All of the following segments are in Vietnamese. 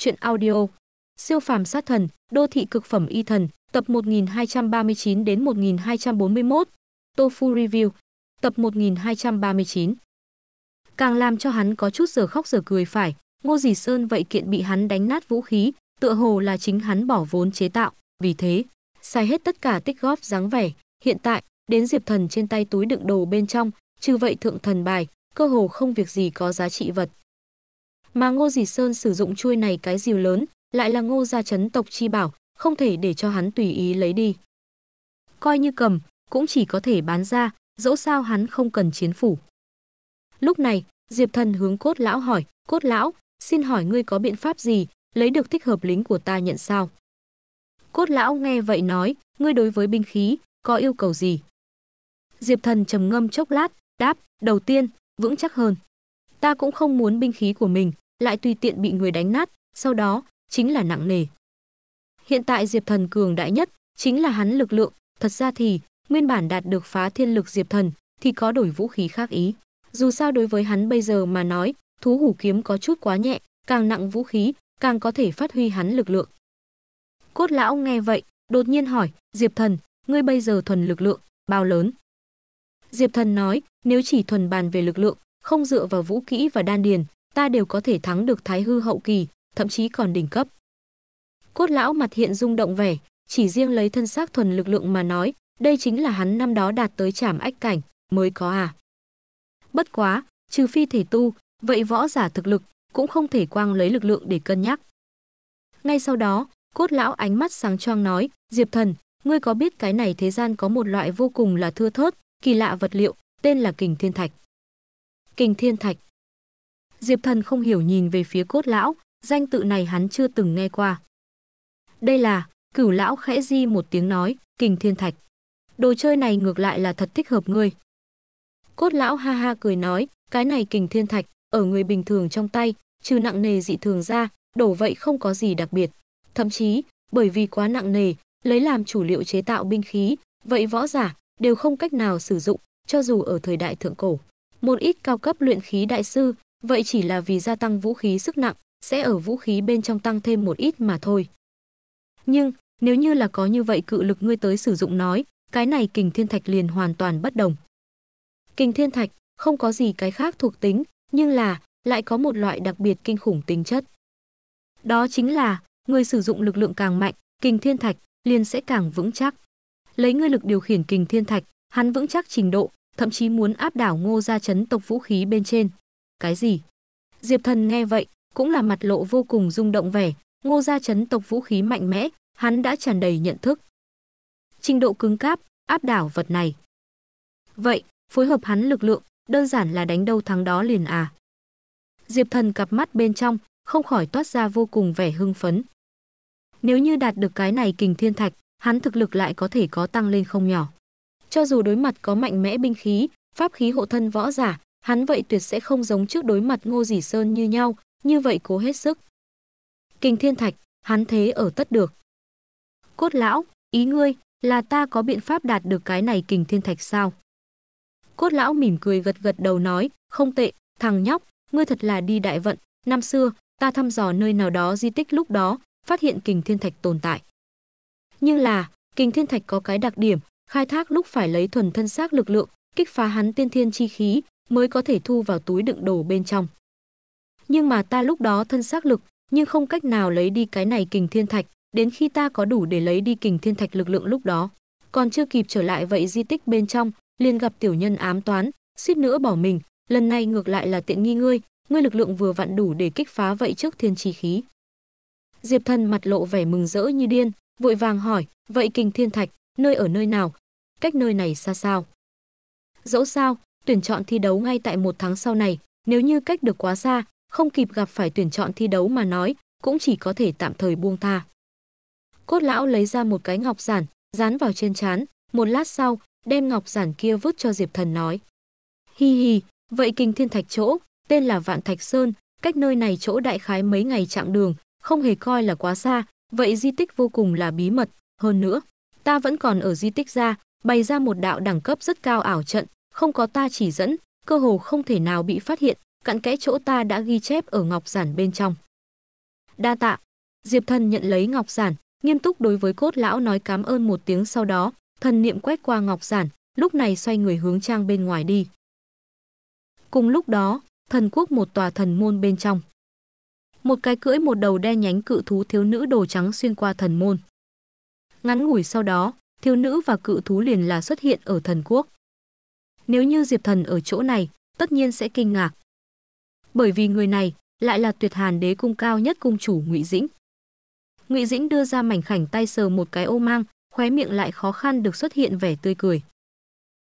Chuyện audio. Siêu phàm sát thần, đô thị cực phẩm y thần, tập 1239 đến 1241. Tofu Review, tập 1239. Càng làm cho hắn có chút giờ khóc giờ cười phải, Ngô Dì Sơn vậy kiện bị hắn đánh nát vũ khí, tựa hồ là chính hắn bỏ vốn chế tạo, vì thế, xài hết tất cả tích góp dáng vẻ, hiện tại, đến Diệp Thần trên tay túi đựng đồ bên trong, trừ vậy thượng thần bài, cơ hồ không việc gì có giá trị vật. Mà Ngô Dì Sơn sử dụng chuôi này cái dìu lớn, lại là Ngô gia chấn tộc chi bảo, không thể để cho hắn tùy ý lấy đi. Coi như cầm, cũng chỉ có thể bán ra, dẫu sao hắn không cần chiến phủ. Lúc này, Diệp Thần hướng Cốt lão hỏi, "Cốt lão, xin hỏi ngươi có biện pháp gì lấy được thích hợp lính của ta nhận sao?" Cốt lão nghe vậy nói, "Ngươi đối với binh khí có yêu cầu gì?" Diệp Thần trầm ngâm chốc lát, đáp, "Đầu tiên, vững chắc hơn. Ta cũng không muốn binh khí của mình lại tùy tiện bị người đánh nát, sau đó chính là nặng nề. Hiện tại Diệp Thần cường đại nhất chính là hắn lực lượng, thật ra thì nguyên bản đạt được phá thiên lực Diệp Thần thì có đổi vũ khí khác ý. Dù sao đối với hắn bây giờ mà nói, thú hủ kiếm có chút quá nhẹ, càng nặng vũ khí, càng có thể phát huy hắn lực lượng. Cốt lão nghe vậy, đột nhiên hỏi, Diệp Thần, ngươi bây giờ thuần lực lượng, bao lớn? Diệp Thần nói, nếu chỉ thuần bàn về lực lượng, không dựa vào vũ kỹ và đan điền, ta đều có thể thắng được thái hư hậu kỳ, thậm chí còn đỉnh cấp. Cốt lão mặt hiện rung động vẻ, chỉ riêng lấy thân xác thuần lực lượng mà nói, đây chính là hắn năm đó đạt tới trảm ách cảnh, mới có à. Bất quá, trừ phi thể tu, vậy võ giả thực lực cũng không thể quang lấy lực lượng để cân nhắc. Ngay sau đó, cốt lão ánh mắt sáng choang nói, Diệp thần, ngươi có biết cái này thế gian có một loại vô cùng là thưa thớt, kỳ lạ vật liệu, tên là kình thiên thạch. Kình thiên thạch. Diệp Thần không hiểu nhìn về phía cốt lão, danh tự này hắn chưa từng nghe qua. Đây là, cửu lão khẽ di một tiếng nói, kình thiên thạch. Đồ chơi này ngược lại là thật thích hợp ngươi. Cốt lão ha ha cười nói, cái này kình thiên thạch, ở người bình thường trong tay, trừ nặng nề dị thường ra, đổ vậy không có gì đặc biệt. Thậm chí, bởi vì quá nặng nề, lấy làm chủ liệu chế tạo binh khí, vậy võ giả đều không cách nào sử dụng, cho dù ở thời đại thượng cổ. Một ít cao cấp luyện khí đại sư Vậy chỉ là vì gia tăng vũ khí sức nặng, sẽ ở vũ khí bên trong tăng thêm một ít mà thôi. Nhưng, nếu như là có như vậy cự lực ngươi tới sử dụng nói, cái này kình thiên thạch liền hoàn toàn bất đồng. Kình thiên thạch không có gì cái khác thuộc tính, nhưng là lại có một loại đặc biệt kinh khủng tính chất. Đó chính là, người sử dụng lực lượng càng mạnh, kình thiên thạch liền sẽ càng vững chắc. Lấy ngươi lực điều khiển kình thiên thạch, hắn vững chắc trình độ, thậm chí muốn áp đảo Ngô gia chấn tộc vũ khí bên trên. Cái gì? Diệp Thần nghe vậy, cũng là mặt lộ vô cùng rung động vẻ, Ngô gia chấn tộc vũ khí mạnh mẽ, hắn đã tràn đầy nhận thức. Trình độ cứng cáp, áp đảo vật này. Vậy, phối hợp hắn lực lượng, đơn giản là đánh đâu thắng đó liền à. Diệp Thần cặp mắt bên trong, không khỏi toát ra vô cùng vẻ hưng phấn. Nếu như đạt được cái này kình thiên thạch, hắn thực lực lại có thể có tăng lên không nhỏ. Cho dù đối mặt có mạnh mẽ binh khí, pháp khí hộ thân võ giả, hắn vậy tuyệt sẽ không giống trước đối mặt Ngô Dĩ Sơn như nhau, như vậy cố hết sức. Kình Thiên Thạch, hắn thế ở tất được. Cốt lão, ý ngươi là ta có biện pháp đạt được cái này Kình Thiên Thạch sao? Cốt lão mỉm cười gật gật đầu nói, không tệ, thằng nhóc, ngươi thật là đi đại vận, năm xưa ta thăm dò nơi nào đó di tích lúc đó, phát hiện Kình Thiên Thạch tồn tại. Nhưng là, Kình Thiên Thạch có cái đặc điểm, khai thác lúc phải lấy thuần thân xác lực lượng, kích phá hắn tiên thiên chi khí, mới có thể thu vào túi đựng đồ bên trong. Nhưng mà ta lúc đó thân xác lực, nhưng không cách nào lấy đi cái này kình thiên thạch, đến khi ta có đủ để lấy đi kình thiên thạch lực lượng lúc đó. Còn chưa kịp trở lại vậy di tích bên trong, liền gặp tiểu nhân ám toán, suýt nữa bỏ mình, lần này ngược lại là tiện nghi ngươi, ngươi lực lượng vừa vặn đủ để kích phá vậy trước thiên chi khí. Diệp Thần mặt lộ vẻ mừng rỡ như điên, vội vàng hỏi, vậy kình thiên thạch, nơi ở nơi nào? Cách nơi này xa sao? Dẫu sao, tuyển chọn thi đấu ngay tại một tháng sau này, nếu như cách được quá xa, không kịp gặp phải tuyển chọn thi đấu mà nói, cũng chỉ có thể tạm thời buông tha. Cốt lão lấy ra một cái ngọc giản, dán vào trên chán một lát sau, đem ngọc giản kia vứt cho Diệp Thần nói. Hi hi, vậy kinh thiên thạch chỗ, tên là Vạn Thạch Sơn, cách nơi này chỗ đại khái mấy ngày chặng đường, không hề coi là quá xa, vậy di tích vô cùng là bí mật, hơn nữa, ta vẫn còn ở di tích ra, bày ra một đạo đẳng cấp rất cao ảo trận, không có ta chỉ dẫn, cơ hồ không thể nào bị phát hiện, cặn kẽ chỗ ta đã ghi chép ở ngọc giản bên trong. Đa tạ. Diệp Thần nhận lấy ngọc giản, nghiêm túc đối với cốt lão nói cảm ơn một tiếng sau đó, thần niệm quét qua ngọc giản, lúc này xoay người hướng trang bên ngoài đi. Cùng lúc đó, thần quốc một tòa thần môn bên trong. Một cái cưỡi một đầu đen nhánh cự thú thiếu nữ đồ trắng xuyên qua thần môn. Ngắn ngủi sau đó, thiếu nữ và cự thú liền là xuất hiện ở thần quốc. Nếu như Diệp Thần ở chỗ này, tất nhiên sẽ kinh ngạc. Bởi vì người này lại là Tuyệt Hàn Đế cung cao nhất cung chủ Ngụy Dĩnh. Ngụy Dĩnh đưa ra mảnh khảnh tay sờ một cái ô mang, khóe miệng lại khó khăn được xuất hiện vẻ tươi cười.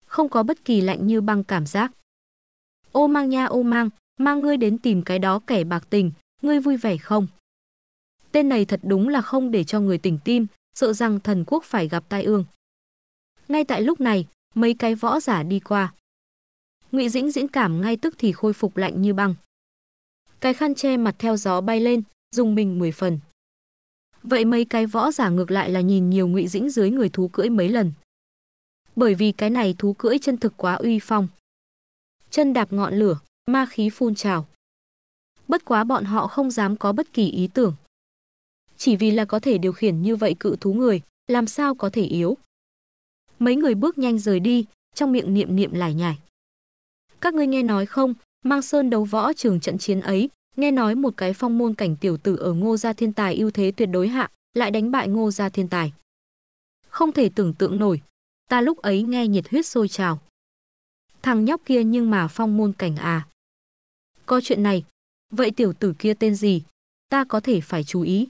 Không có bất kỳ lạnh như băng cảm giác. Ô mang nha ô mang, mang ngươi đến tìm cái đó kẻ bạc tình, ngươi vui vẻ không? Tên này thật đúng là không để cho người tỉnh tim, sợ rằng thần quốc phải gặp tai ương. Ngay tại lúc này, mấy cái võ giả đi qua. Ngụy Dĩnh diễn cảm ngay tức thì khôi phục lạnh như băng. Cái khăn che mặt theo gió bay lên, dùng mình mười phần. Vậy mấy cái võ giả ngược lại là nhìn nhiều Ngụy Dĩnh dưới người thú cưỡi mấy lần. Bởi vì cái này thú cưỡi chân thực quá uy phong. Chân đạp ngọn lửa, ma khí phun trào. Bất quá bọn họ không dám có bất kỳ ý tưởng. Chỉ vì là có thể điều khiển như vậy cự thú người, làm sao có thể yếu. Mấy người bước nhanh rời đi, trong miệng niệm niệm lải nhải. Các ngươi nghe nói không, Mang Sơn đấu võ trường trận chiến ấy, nghe nói một cái phong môn cảnh tiểu tử ở Ngô gia thiên tài ưu thế tuyệt đối hạ, lại đánh bại Ngô gia thiên tài. Không thể tưởng tượng nổi, ta lúc ấy nghe nhiệt huyết sôi trào. Thằng nhóc kia nhưng mà phong môn cảnh à. Có chuyện này, vậy tiểu tử kia tên gì? Ta có thể phải chú ý.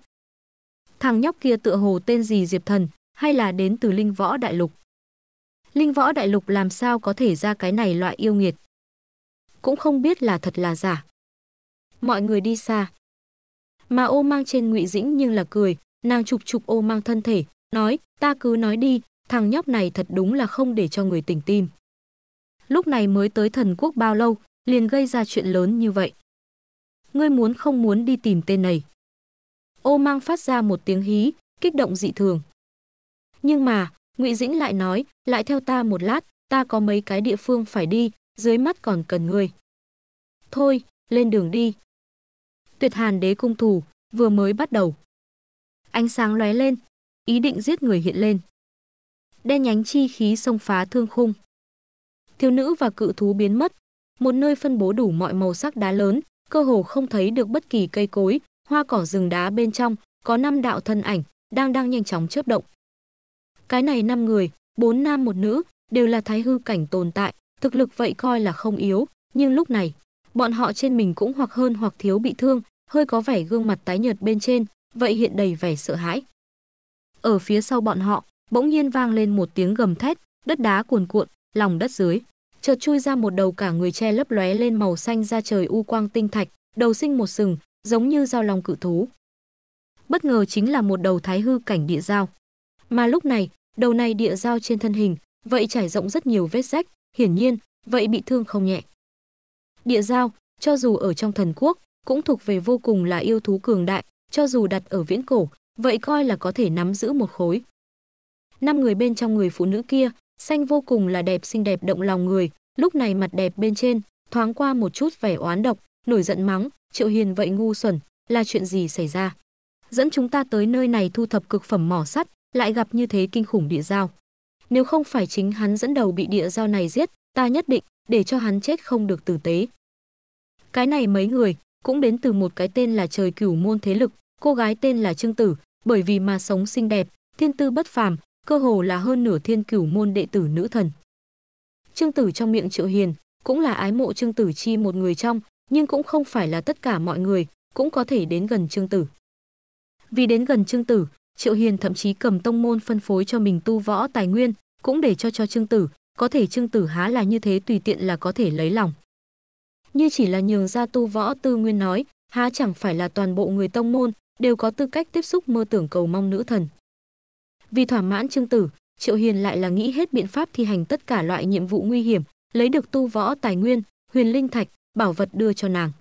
Thằng nhóc kia tựa hồ tên gì Diệp Thần, hay là đến từ Linh Võ Đại Lục? Linh võ đại lục làm sao có thể ra cái này loại yêu nghiệt. Cũng không biết là thật là giả. Mọi người đi xa. Mà ô mang trên ngụy dĩnh nhưng là cười, nàng chụp chụp ô mang thân thể, nói, ta cứ nói đi, thằng nhóc này thật đúng là không để cho người tỉnh tin. Lúc này mới tới thần quốc bao lâu, liền gây ra chuyện lớn như vậy. Ngươi muốn không muốn đi tìm tên này. Ô mang phát ra một tiếng hí, kích động dị thường. Nhưng mà, ngụy dĩnh lại nói lại theo ta một lát ta có mấy cái địa phương phải đi dưới mắt còn cần người thôi lên đường đi tuyệt hàn đế cung thủ vừa mới bắt đầu ánh sáng lóe lên ý định giết người hiện lên đen nhánh chi khí xông phá thương khung thiếu nữ và cự thú biến mất một nơi phân bố đủ mọi màu sắc đá lớn cơ hồ không thấy được bất kỳ cây cối hoa cỏ rừng đá bên trong có năm đạo thân ảnh đang đang nhanh chóng chớp động cái này năm người, bốn nam một nữ, đều là thái hư cảnh tồn tại, thực lực vậy coi là không yếu, nhưng lúc này, bọn họ trên mình cũng hoặc hơn hoặc thiếu bị thương, hơi có vẻ gương mặt tái nhợt bên trên, vậy hiện đầy vẻ sợ hãi. Ở phía sau bọn họ, bỗng nhiên vang lên một tiếng gầm thét, đất đá cuồn cuộn, lòng đất dưới, chợt chui ra một đầu cả người che lấp lóe lên màu xanh ra trời u quang tinh thạch, đầu sinh một sừng, giống như dao lòng cự thú. Bất ngờ chính là một đầu thái hư cảnh địa dao. Mà lúc này, đầu này địa dao trên thân hình, vậy trải rộng rất nhiều vết rách, hiển nhiên, vậy bị thương không nhẹ. Địa dao, cho dù ở trong thần quốc, cũng thuộc về vô cùng là yêu thú cường đại, cho dù đặt ở viễn cổ, vậy coi là có thể nắm giữ một khối. Năm người bên trong người phụ nữ kia, xanh vô cùng là đẹp xinh đẹp động lòng người, lúc này mặt đẹp bên trên, thoáng qua một chút vẻ oán độc, nổi giận mắng, Triệu Hiền vậy ngu xuẩn, là chuyện gì xảy ra? Dẫn chúng ta tới nơi này thu thập cực phẩm mỏ sắt, lại gặp như thế kinh khủng địa giao. Nếu không phải chính hắn dẫn đầu bị địa giao này giết, ta nhất định để cho hắn chết không được tử tế. Cái này mấy người cũng đến từ một cái tên là trời cửu môn thế lực, cô gái tên là Trương Tử, bởi vì mà sống xinh đẹp, thiên tư bất phàm, cơ hồ là hơn nửa thiên cửu môn đệ tử nữ thần. Trương Tử trong miệng Triệu Hiền cũng là ái mộ Trương Tử Chi một người trong, nhưng cũng không phải là tất cả mọi người cũng có thể đến gần Trương Tử. Vì đến gần Trương Tử, Triệu Hiền thậm chí cầm tông môn phân phối cho mình tu võ tài nguyên, cũng để cho cho Trương Tử, có thể Trương Tử há là như thế tùy tiện là có thể lấy lòng. Như chỉ là nhường ra tu võ tư nguyên nói, há chẳng phải là toàn bộ người tông môn đều có tư cách tiếp xúc mơ tưởng cầu mong nữ thần. Vì thỏa mãn Trương Tử, Triệu Hiền lại là nghĩ hết biện pháp thi hành tất cả loại nhiệm vụ nguy hiểm, lấy được tu võ tài nguyên, huyền linh thạch, bảo vật đưa cho nàng.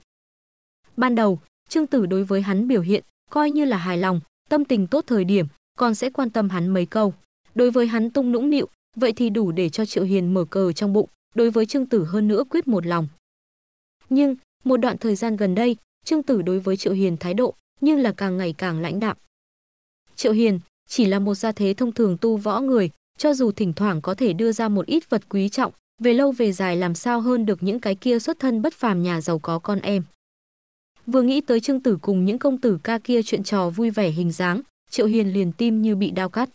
Ban đầu, Trương Tử đối với hắn biểu hiện coi như là hài lòng, tâm tình tốt thời điểm, còn sẽ quan tâm hắn mấy câu. Đối với hắn tung nũng nịu, vậy thì đủ để cho Triệu Hiền mở cờ trong bụng, đối với Trương Tử hơn nữa quyết một lòng. Nhưng, một đoạn thời gian gần đây, Trương Tử đối với Triệu Hiền thái độ nhưng là càng ngày càng lãnh đạm. Triệu Hiền chỉ là một gia thế thông thường tu võ người, cho dù thỉnh thoảng có thể đưa ra một ít vật quý trọng, về lâu về dài làm sao hơn được những cái kia xuất thân bất phàm nhà giàu có con em. Vừa nghĩ tới Trương Tử cùng những công tử ca kia chuyện trò vui vẻ hình dáng, Triệu Hiền liền tim như bị đau cắt.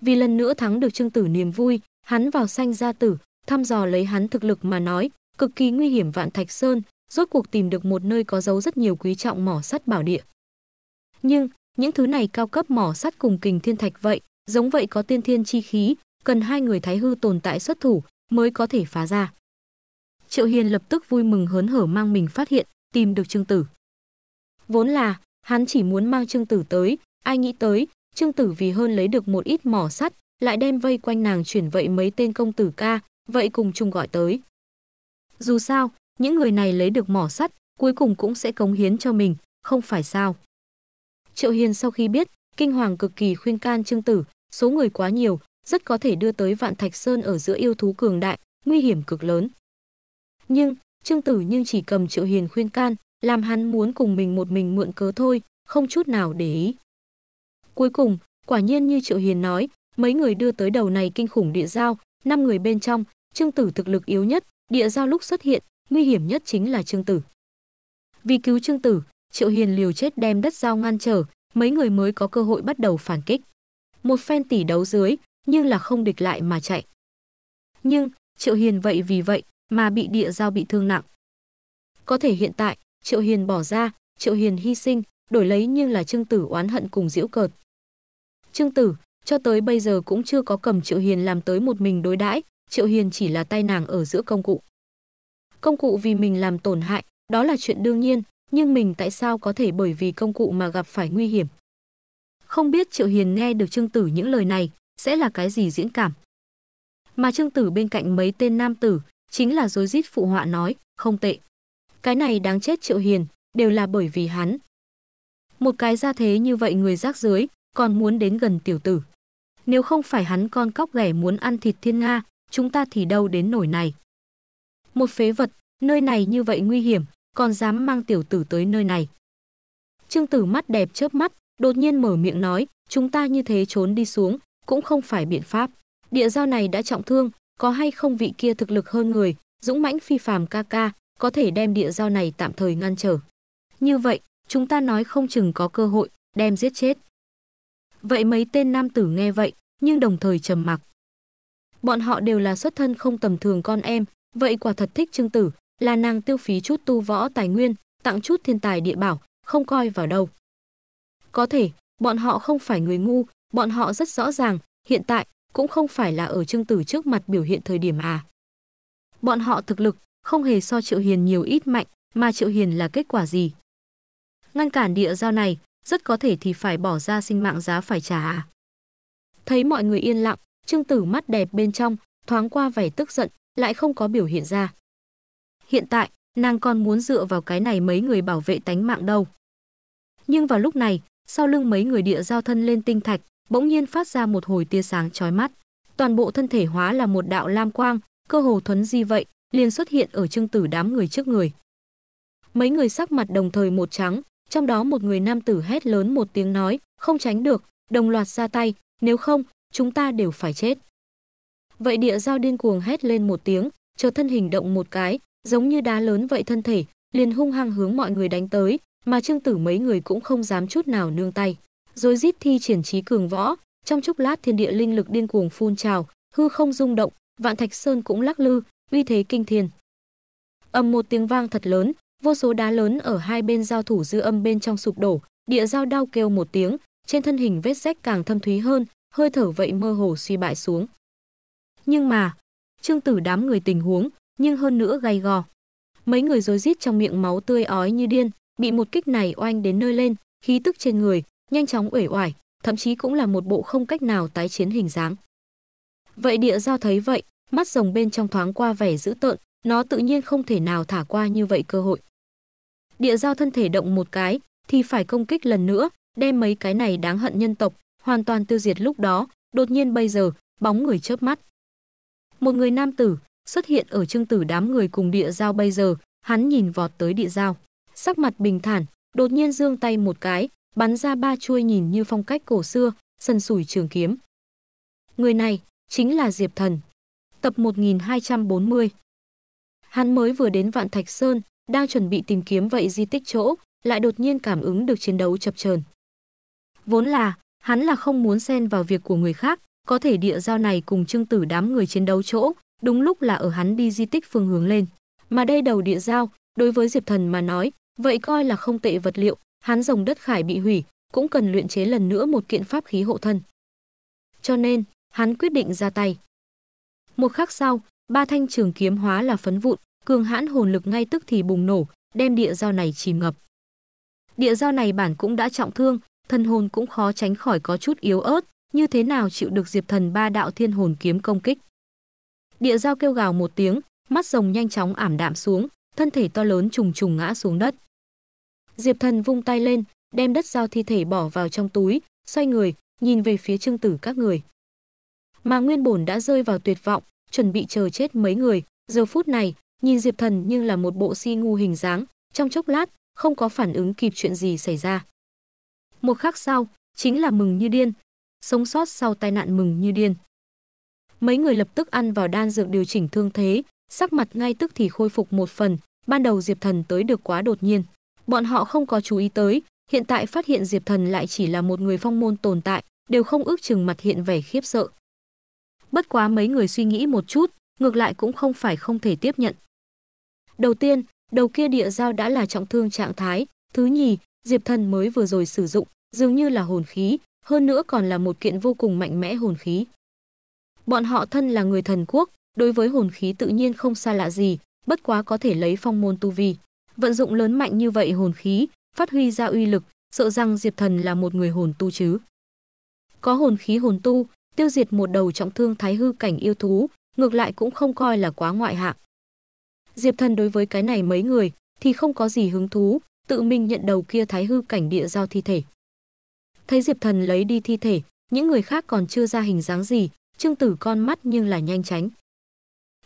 Vì lần nữa thắng được Trương Tử niềm vui, hắn vào sanh gia tử, thăm dò lấy hắn thực lực mà nói, cực kỳ nguy hiểm vạn thạch sơn, rốt cuộc tìm được một nơi có dấu rất nhiều quý trọng mỏ sắt bảo địa. Nhưng, những thứ này cao cấp mỏ sắt cùng kình thiên thạch vậy, giống vậy có tiên thiên chi khí, cần hai người thái hư tồn tại xuất thủ mới có thể phá ra. Triệu Hiền lập tức vui mừng hớn hở mang mình phát hiện, tìm được Trương Tử. Vốn là, hắn chỉ muốn mang Trương Tử tới, ai nghĩ tới, Trương Tử vì hơn lấy được một ít mỏ sắt, lại đem vây quanh nàng chuyển vậy mấy tên công tử ca, vậy cùng chung gọi tới. Dù sao, những người này lấy được mỏ sắt, cuối cùng cũng sẽ cống hiến cho mình, không phải sao. Triệu Hiền sau khi biết, kinh hoàng cực kỳ khuyên can Trương Tử, số người quá nhiều, rất có thể đưa tới Vạn Thạch Sơn ở giữa yêu thú cường đại, nguy hiểm cực lớn. Nhưng, Trương Tử nhưng chỉ cầm Triệu Hiền khuyên can, làm hắn muốn cùng mình một mình mượn cớ thôi, không chút nào để ý. Cuối cùng, quả nhiên như Triệu Hiền nói, mấy người đưa tới đầu này kinh khủng địa giao, năm người bên trong, Trương Tử thực lực yếu nhất, địa giao lúc xuất hiện, nguy hiểm nhất chính là Trương Tử. Vì cứu Trương Tử, Triệu Hiền liều chết đem đất giao ngăn trở, mấy người mới có cơ hội bắt đầu phản kích. Một phen tỉ đấu dưới, nhưng là không địch lại mà chạy. Nhưng, Triệu Hiền vậy vì vậy, mà bị địa giao bị thương nặng. Có thể hiện tại, Triệu Hiền bỏ ra, Triệu Hiền hy sinh, đổi lấy nhưng là Trương Tử oán hận cùng diễu cợt. Trương Tử, cho tới bây giờ cũng chưa có cầm Triệu Hiền làm tới một mình đối đãi, Triệu Hiền chỉ là tay nàng ở giữa công cụ. Công cụ vì mình làm tổn hại, đó là chuyện đương nhiên, nhưng mình tại sao có thể bởi vì công cụ mà gặp phải nguy hiểm? Không biết Triệu Hiền nghe được Trương Tử những lời này, sẽ là cái gì diễn cảm? Mà Trương Tử bên cạnh mấy tên nam tử, chính là dối rít phụ họa nói, không tệ. Cái này đáng chết Triệu Hiền, đều là bởi vì hắn. Một cái ra thế như vậy người rác dưới, còn muốn đến gần tiểu tử. Nếu không phải hắn con cóc ghẻ muốn ăn thịt thiên Nga, chúng ta thì đâu đến nổi này. Một phế vật, nơi này như vậy nguy hiểm, còn dám mang tiểu tử tới nơi này. Trương tử mắt đẹp chớp mắt, đột nhiên mở miệng nói, chúng ta như thế trốn đi xuống, cũng không phải biện pháp. Địa giao này đã trọng thương, có hay không vị kia thực lực hơn người, dũng mãnh phi phàm ca ca, có thể đem địa giao này tạm thời ngăn trở. Như vậy, chúng ta nói không chừng có cơ hội đem giết chết. Vậy mấy tên nam tử nghe vậy, nhưng đồng thời trầm mặc. Bọn họ đều là xuất thân không tầm thường con em, vậy quả thật thích Trương Tử, là nàng tiêu phí chút tu võ tài nguyên, tặng chút thiên tài địa bảo, không coi vào đâu. Có thể, bọn họ không phải người ngu, bọn họ rất rõ ràng, hiện tại cũng không phải là ở Trương Tử trước mặt biểu hiện thời điểm à. Bọn họ thực lực không hề so Triệu Hiền nhiều ít mạnh, mà Triệu Hiền là kết quả gì? Ngăn cản địa giao này, rất có thể thì phải bỏ ra sinh mạng giá phải trả à. Thấy mọi người yên lặng, Trương Tử mắt đẹp bên trong, thoáng qua vẻ tức giận, lại không có biểu hiện ra. Hiện tại, nàng còn muốn dựa vào cái này mấy người bảo vệ tánh mạng đâu. Nhưng vào lúc này, sau lưng mấy người địa giao thân lên tinh thạch, bỗng nhiên phát ra một hồi tia sáng chói mắt. Toàn bộ thân thể hóa là một đạo lam quang, cơ hồ thuấn di vậy, liền xuất hiện ở trương tử đám người trước người. Mấy người sắc mặt đồng thời một trắng, trong đó một người nam tử hét lớn một tiếng nói, không tránh được, đồng loạt ra tay, nếu không, chúng ta đều phải chết. Vậy địa giao điên cuồng hét lên một tiếng, chờ thân hình động một cái, giống như đá lớn vậy thân thể, liền hung hăng hướng mọi người đánh tới, mà trương tử mấy người cũng không dám chút nào nương tay rồi rít thi triển trí cường võ, trong chốc lát thiên địa linh lực điên cuồng phun trào, hư không rung động, vạn thạch sơn cũng lắc lư, uy thế kinh thiên. Ầm một tiếng vang thật lớn, vô số đá lớn ở hai bên giao thủ dư âm bên trong sụp đổ, địa giao đau kêu một tiếng, trên thân hình vết rách càng thâm thúy hơn, hơi thở vậy mơ hồ suy bại xuống. Nhưng mà, Trương Tử đám người tình huống, nhưng hơn nữa gay gò. Mấy người rối rít trong miệng máu tươi ói như điên, bị một kích này oanh đến nơi lên, khí tức trên người, nhanh chóng uể oải, thậm chí cũng là một bộ không cách nào tái chiến hình dáng. Vậy địa giao thấy vậy, mắt rồng bên trong thoáng qua vẻ dữ tợn, nó tự nhiên không thể nào thả qua như vậy cơ hội. Địa giao thân thể động một cái, thì phải công kích lần nữa, đem mấy cái này đáng hận nhân tộc, hoàn toàn tiêu diệt lúc đó, đột nhiên bây giờ, bóng người chớp mắt. Một người nam tử, xuất hiện ở trương tử đám người cùng địa giao bây giờ, hắn nhìn vọt tới địa giao. Sắc mặt bình thản, đột nhiên giương tay một cái, bắn ra ba chuôi nhìn như phong cách cổ xưa, sần sủi trường kiếm. Người này chính là Diệp Thần. Tập 1240. Hắn mới vừa đến Vạn Thạch Sơn, đang chuẩn bị tìm kiếm vậy di tích chỗ, lại đột nhiên cảm ứng được chiến đấu chập chờn. Vốn là, hắn là không muốn xen vào việc của người khác, có thể địa giao này cùng trưng tử đám người chiến đấu chỗ, đúng lúc là ở hắn đi di tích phương hướng lên. Mà đây đầu địa giao, đối với Diệp Thần mà nói, vậy coi là không tệ vật liệu, hán rồng đất khải bị hủy, cũng cần luyện chế lần nữa một kiện pháp khí hộ thân. Cho nên, hắn quyết định ra tay. Một khắc sau, ba thanh trường kiếm hóa là phấn vụn, cường hãn hồn lực ngay tức thì bùng nổ, đem địa giao này chìm ngập. Địa giao này bản cũng đã trọng thương, thân hồn cũng khó tránh khỏi có chút yếu ớt, như thế nào chịu được Diệp Thần ba đạo thiên hồn kiếm công kích. Địa giao kêu gào một tiếng, mắt rồng nhanh chóng ảm đạm xuống, thân thể to lớn trùng trùng ngã xuống đất. Diệp Thần vung tay lên, đem đất giao thi thể bỏ vào trong túi, xoay người, nhìn về phía Trương Tử các người. Mà Nguyên Bổn đã rơi vào tuyệt vọng, chuẩn bị chờ chết mấy người, giờ phút này, nhìn Diệp Thần như là một bộ si ngu hình dáng, trong chốc lát, không có phản ứng kịp chuyện gì xảy ra. Một khắc sau, chính là mừng như điên, sống sót sau tai nạn mừng như điên. Mấy người lập tức ăn vào đan dược điều chỉnh thương thế, sắc mặt ngay tức thì khôi phục một phần, ban đầu Diệp Thần tới được quá đột nhiên bọn họ không có chú ý tới, hiện tại phát hiện Diệp Thần lại chỉ là một người phong môn tồn tại, đều không ước chừng mặt hiện vẻ khiếp sợ. Bất quá mấy người suy nghĩ một chút, ngược lại cũng không phải không thể tiếp nhận. Đầu tiên, đầu kia địa giao đã là trọng thương trạng thái, thứ nhì, Diệp Thần mới vừa rồi sử dụng, dường như là hồn khí, hơn nữa còn là một kiện vô cùng mạnh mẽ hồn khí. Bọn họ thân là người thần quốc, đối với hồn khí tự nhiên không xa lạ gì, bất quá có thể lấy phong môn tu vi. Vận dụng lớn mạnh như vậy hồn khí, phát huy ra uy lực, sợ rằng Diệp Thần là một người hồn tu chứ. Có hồn khí hồn tu, tiêu diệt một đầu trọng thương thái hư cảnh yêu thú, ngược lại cũng không coi là quá ngoại hạng. Diệp Thần đối với cái này mấy người thì không có gì hứng thú, tự mình nhận đầu kia thái hư cảnh địa giao thi thể. Thấy Diệp Thần lấy đi thi thể, những người khác còn chưa ra hình dáng gì, Trương Tử con mắt nhưng là nhanh tránh.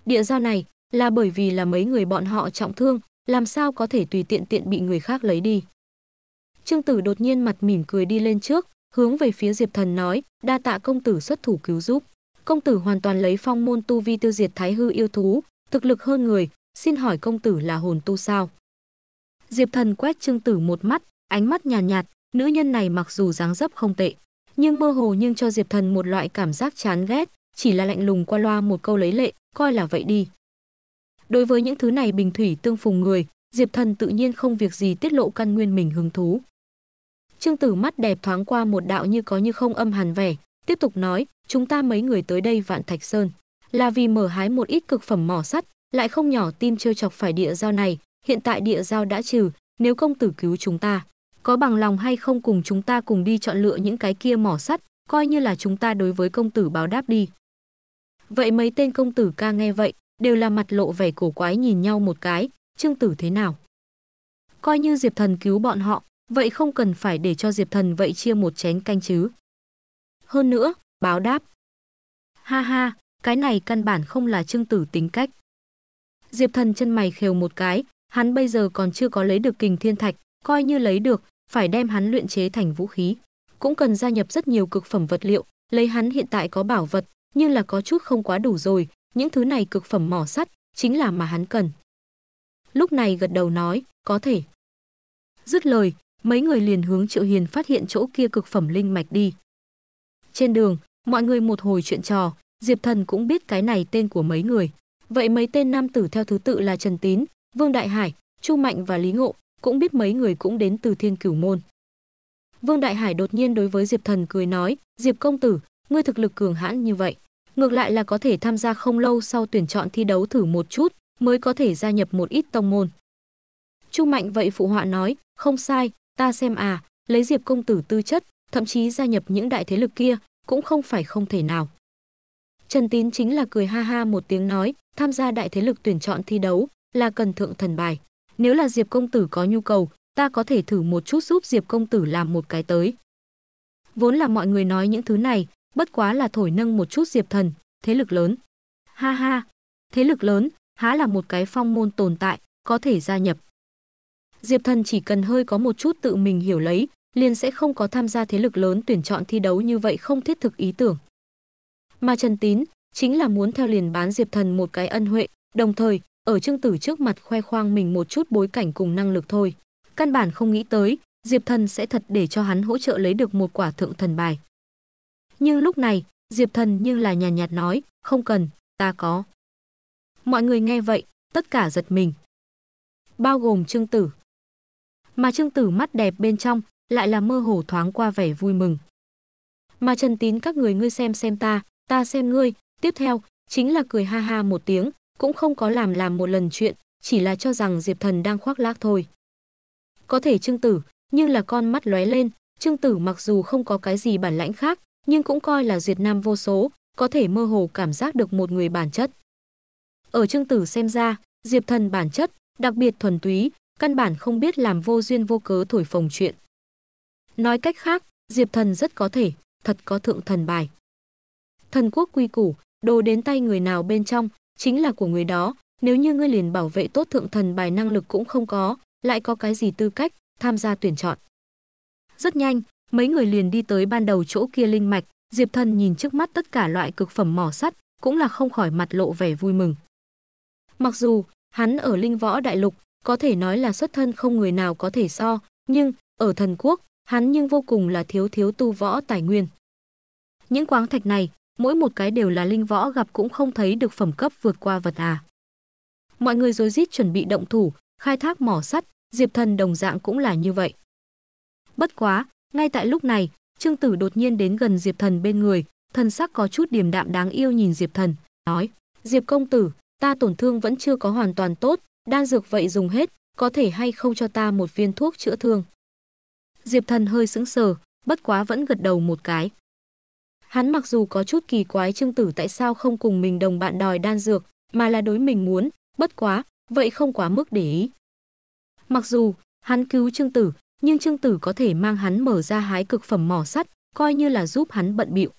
Địa giao này là bởi vì là mấy người bọn họ trọng thương, làm sao có thể tùy tiện tiện bị người khác lấy đi. Trương Tử đột nhiên mặt mỉm cười đi lên trước, hướng về phía Diệp Thần nói, đa tạ công tử xuất thủ cứu giúp. Công tử hoàn toàn lấy phong môn tu vi tiêu diệt thái hư yêu thú, thực lực hơn người, xin hỏi công tử là hồn tu sao? Diệp Thần quét Trương Tử một mắt, ánh mắt nhàn nhạt, nhạt, nữ nhân này mặc dù dáng dấp không tệ, nhưng mơ hồ nhưng cho Diệp Thần một loại cảm giác chán ghét, chỉ là lạnh lùng qua loa một câu lấy lệ, coi là vậy đi. Đối với những thứ này bình thủy tương phùng người, Diệp Thần tự nhiên không việc gì tiết lộ căn nguyên mình hứng thú. Trương Tử mắt đẹp thoáng qua một đạo như có như không âm hàn vẻ, tiếp tục nói, chúng ta mấy người tới đây Vạn Thạch Sơn, là vì mở hái một ít cực phẩm mỏ sắt, lại không nhỏ tim trêu chọc phải địa giao này, hiện tại địa giao đã trừ, nếu công tử cứu chúng ta, có bằng lòng hay không cùng chúng ta cùng đi chọn lựa những cái kia mỏ sắt, coi như là chúng ta đối với công tử báo đáp đi. Vậy mấy tên công tử ca nghe vậy, đều là mặt lộ vẻ cổ quái nhìn nhau một cái, Trương Tử thế nào? Coi như Diệp Thần cứu bọn họ, vậy không cần phải để cho Diệp Thần vậy chia một chén canh chứ. Hơn nữa, báo đáp. Ha ha, cái này căn bản không là Trương Tử tính cách. Diệp Thần chân mày khều một cái, hắn bây giờ còn chưa có lấy được kình thiên thạch, coi như lấy được, phải đem hắn luyện chế thành vũ khí. Cũng cần gia nhập rất nhiều cực phẩm vật liệu, lấy hắn hiện tại có bảo vật, nhưng là có chút không quá đủ rồi, những thứ này cực phẩm mỏ sắt chính là mà hắn cần. Lúc này gật đầu nói, có thể. Dứt lời, mấy người liền hướng Triệu Hiền phát hiện chỗ kia cực phẩm linh mạch đi. Trên đường, mọi người một hồi chuyện trò, Diệp Thần cũng biết cái này tên của mấy người. Vậy mấy tên nam tử theo thứ tự là Trần Tín, Vương Đại Hải, Chu Mạnh và Lý Ngộ, cũng biết mấy người cũng đến từ Thiên Cửu môn. Vương Đại Hải đột nhiên đối với Diệp Thần cười nói, "Diệp công tử, ngươi thực lực cường hãn như vậy, ngược lại là có thể tham gia không lâu sau tuyển chọn thi đấu thử một chút, mới có thể gia nhập một ít tông môn. Chu Mạnh vậy phụ họa nói, không sai, ta xem à, lấy Diệp công tử tư chất, thậm chí gia nhập những đại thế lực kia, cũng không phải không thể nào. Trần Tín chính là cười ha ha một tiếng nói, tham gia đại thế lực tuyển chọn thi đấu là cần thượng thần bài. Nếu là Diệp công tử có nhu cầu, ta có thể thử một chút giúp Diệp công tử làm một cái tới. Vốn là mọi người nói những thứ này, bất quá là thổi nâng một chút Diệp Thần, thế lực lớn. Ha ha, thế lực lớn, há là một cái phong môn tồn tại, có thể gia nhập. Diệp Thần chỉ cần hơi có một chút tự mình hiểu lấy, liền sẽ không có tham gia thế lực lớn tuyển chọn thi đấu như vậy không thiết thực ý tưởng. Mà Trần Tín chính là muốn theo liền bán Diệp Thần một cái ân huệ, đồng thời ở Trương Tử trước mặt khoe khoang mình một chút bối cảnh cùng năng lực thôi. Căn bản không nghĩ tới, Diệp Thần sẽ thật để cho hắn hỗ trợ lấy được một quả thượng thần bài. Nhưng lúc này, Diệp Thần như là nhàn nhạt, nhạt nói, không cần, ta có. Mọi người nghe vậy, tất cả giật mình. Bao gồm Trương Tử. Mà Trương Tử mắt đẹp bên trong, lại là mơ hồ thoáng qua vẻ vui mừng. Mà Trần Tín các người ngươi xem xem ta, ta xem ngươi, tiếp theo, chính là cười ha ha một tiếng, cũng không có làm làm một lần chuyện, chỉ là cho rằng Diệp Thần đang khoác lác thôi. Có thể Trương Tử, nhưng là con mắt lóe lên, Trương Tử mặc dù không có cái gì bản lãnh khác, nhưng cũng coi là diệt nam vô số, có thể mơ hồ cảm giác được một người bản chất. Ở Trương Tử xem ra, Diệp Thần bản chất, đặc biệt thuần túy, căn bản không biết làm vô duyên vô cớ thổi phồng chuyện. Nói cách khác, Diệp Thần rất có thể, thật có thượng thần bài. Thần quốc quy củ, đồ đến tay người nào bên trong, chính là của người đó, nếu như ngươi liền bảo vệ tốt thượng thần bài năng lực cũng không có, lại có cái gì tư cách tham gia tuyển chọn. Rất nhanh, Mấy người liền đi tới ban đầu chỗ kia linh mạch, Diệp Thần nhìn trước mắt tất cả loại cực phẩm mỏ sắt, cũng là không khỏi mặt lộ vẻ vui mừng. Mặc dù hắn ở Linh Võ Đại Lục, có thể nói là xuất thân không người nào có thể so, nhưng ở thần quốc, hắn nhưng vô cùng là thiếu thiếu tu võ tài nguyên. Những quáng thạch này, mỗi một cái đều là linh võ gặp cũng không thấy được phẩm cấp vượt qua vật à. Mọi người rối rít chuẩn bị động thủ, khai thác mỏ sắt, Diệp Thần đồng dạng cũng là như vậy. Bất quá, ngay tại lúc này, Trương Tử đột nhiên đến gần Diệp Thần bên người, thần sắc có chút điềm đạm đáng yêu nhìn Diệp Thần, nói: "Diệp công tử, ta tổn thương vẫn chưa có hoàn toàn tốt, đan dược vậy dùng hết, có thể hay không cho ta một viên thuốc chữa thương?" Diệp Thần hơi sững sờ, bất quá vẫn gật đầu một cái. Hắn mặc dù có chút kỳ quái Trương Tử tại sao không cùng mình đồng bạn đòi đan dược, mà là đối mình muốn, bất quá, vậy không quá mức để ý. Mặc dù hắn cứu Trương Tử, nhưng Trương Tử có thể mang hắn mở ra hái cực phẩm mỏ sắt, coi như là giúp hắn bận bịu.